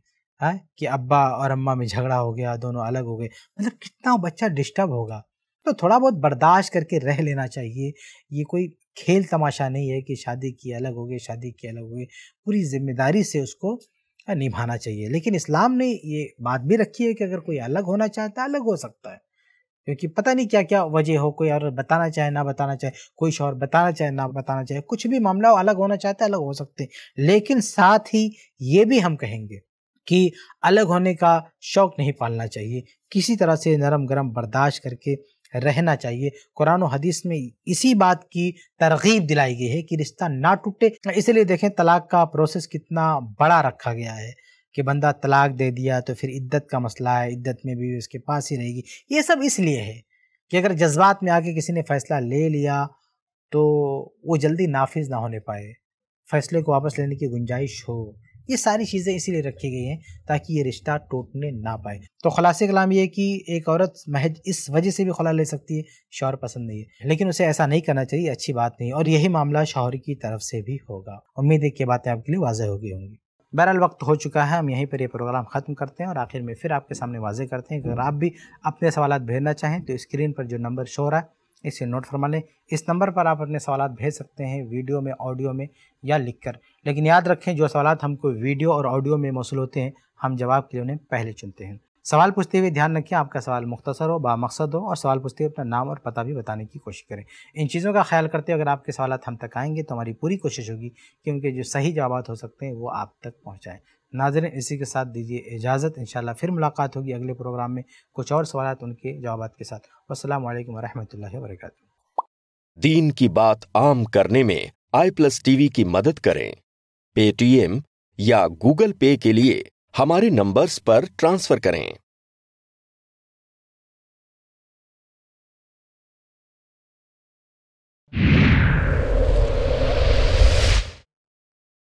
है कि अब्बा और अम्मा में झगड़ा हो गया दोनों अलग हो गए मतलब कितना बच्चा डिस्टर्ब होगा तो थोड़ा बहुत बर्दाश्त करके रह लेना चाहिए ये कोई खेल तमाशा नहीं है कि शादी की अलग हो गई शादी की अलग हो गई पूरी जिम्मेदारी से उसको निभाना चाहिए लेकिन इस्लाम ने ये बात भी रखी है कि अगर कोई अलग होना चाहता है अलग हो सकता है क्योंकि पता नहीं क्या क्या वजह हो कोई और बताना चाहे ना बताना चाहे कोई शोर बताना चाहे ना बताना चाहे कुछ भी मामला हो अलग होना चाहता है अलग हो सकते हैं लेकिन साथ ही ये भी हम कहेंगे कि अलग होने का शौक नहीं पालना चाहिए किसी तरह से नरम गरम बर्दाश्त करके रहना चाहिए कुरान और हदीस में इसी बात की तरगीब दिलाई गई है कि रिश्ता ना टूटे इसलिए देखें तलाक का प्रोसेस कितना बड़ा रखा गया है कि बंदा तलाक दे दिया तो फिर इद्दत का मसला है इद्दत में भी उसके पास ही रहेगी ये सब इसलिए है कि अगर जज्बात में आके किसी ने फ़ैसला ले लिया तो वो जल्दी नाफिज ना होने पाए फ़ैसले को वापस लेने की गुंजाइश हो ये सारी चीज़ें इसीलिए रखी गई हैं ताकि ये रिश्ता टूटने ना पाए तो खलासे कलाम ये कि एक औरत महज इस वजह से भी खुला ले सकती है शौहर पसंद नहीं है लेकिन उसे ऐसा नहीं करना चाहिए अच्छी बात नहीं और यही मामला शौहर की तरफ से भी होगा उम्मीद है कि बातें आपके लिए वाजह हो गई होंगी बहरहाल वक्त हो चुका है हम यहीं पर ये प्रोग्राम ख़त्म करते हैं और आखिर में फिर आपके सामने वाजे करते हैं अगर आप भी अपने सवाल भेजना चाहें तो स्क्रीन पर जो नंबर शो रहा है इसे नोट फरमा लें इस नंबर पर आप अपने सवाल भेज सकते हैं वीडियो में ऑडियो में या लिख कर लेकिन याद रखें जो सवाल हमको वीडियो और ऑडियो में मौसू होते हैं हम जवाब के लिए उन्हें पहले चुनते हैं सवाल पूछते हुए ध्यान रखें आपका सवाल मुख्तसर हो बामकसद हो और सवाल पूछते हुए अपना नाम और पता भी बताने की कोशिश करें इन चीज़ों का ख्याल करते हुए अगर आपके सवाल हम तक आएंगे तो हमारी पूरी कोशिश होगी कि उनके जो सही जवाब हो सकते हैं वो आप तक पहुँचाएँ नाजरें इसी के साथ दीजिए इजाज़त इन फिर मुलाकात होगी अगले प्रोग्राम में कुछ और सवाल तो उनके जवाब के साथ असल वरहमल वरक दीन की बात आम करने में आई प्लस टीवी की मदद करें पेटीएम या गूगल पे के लिए हमारे नंबर्स पर ट्रांसफर करें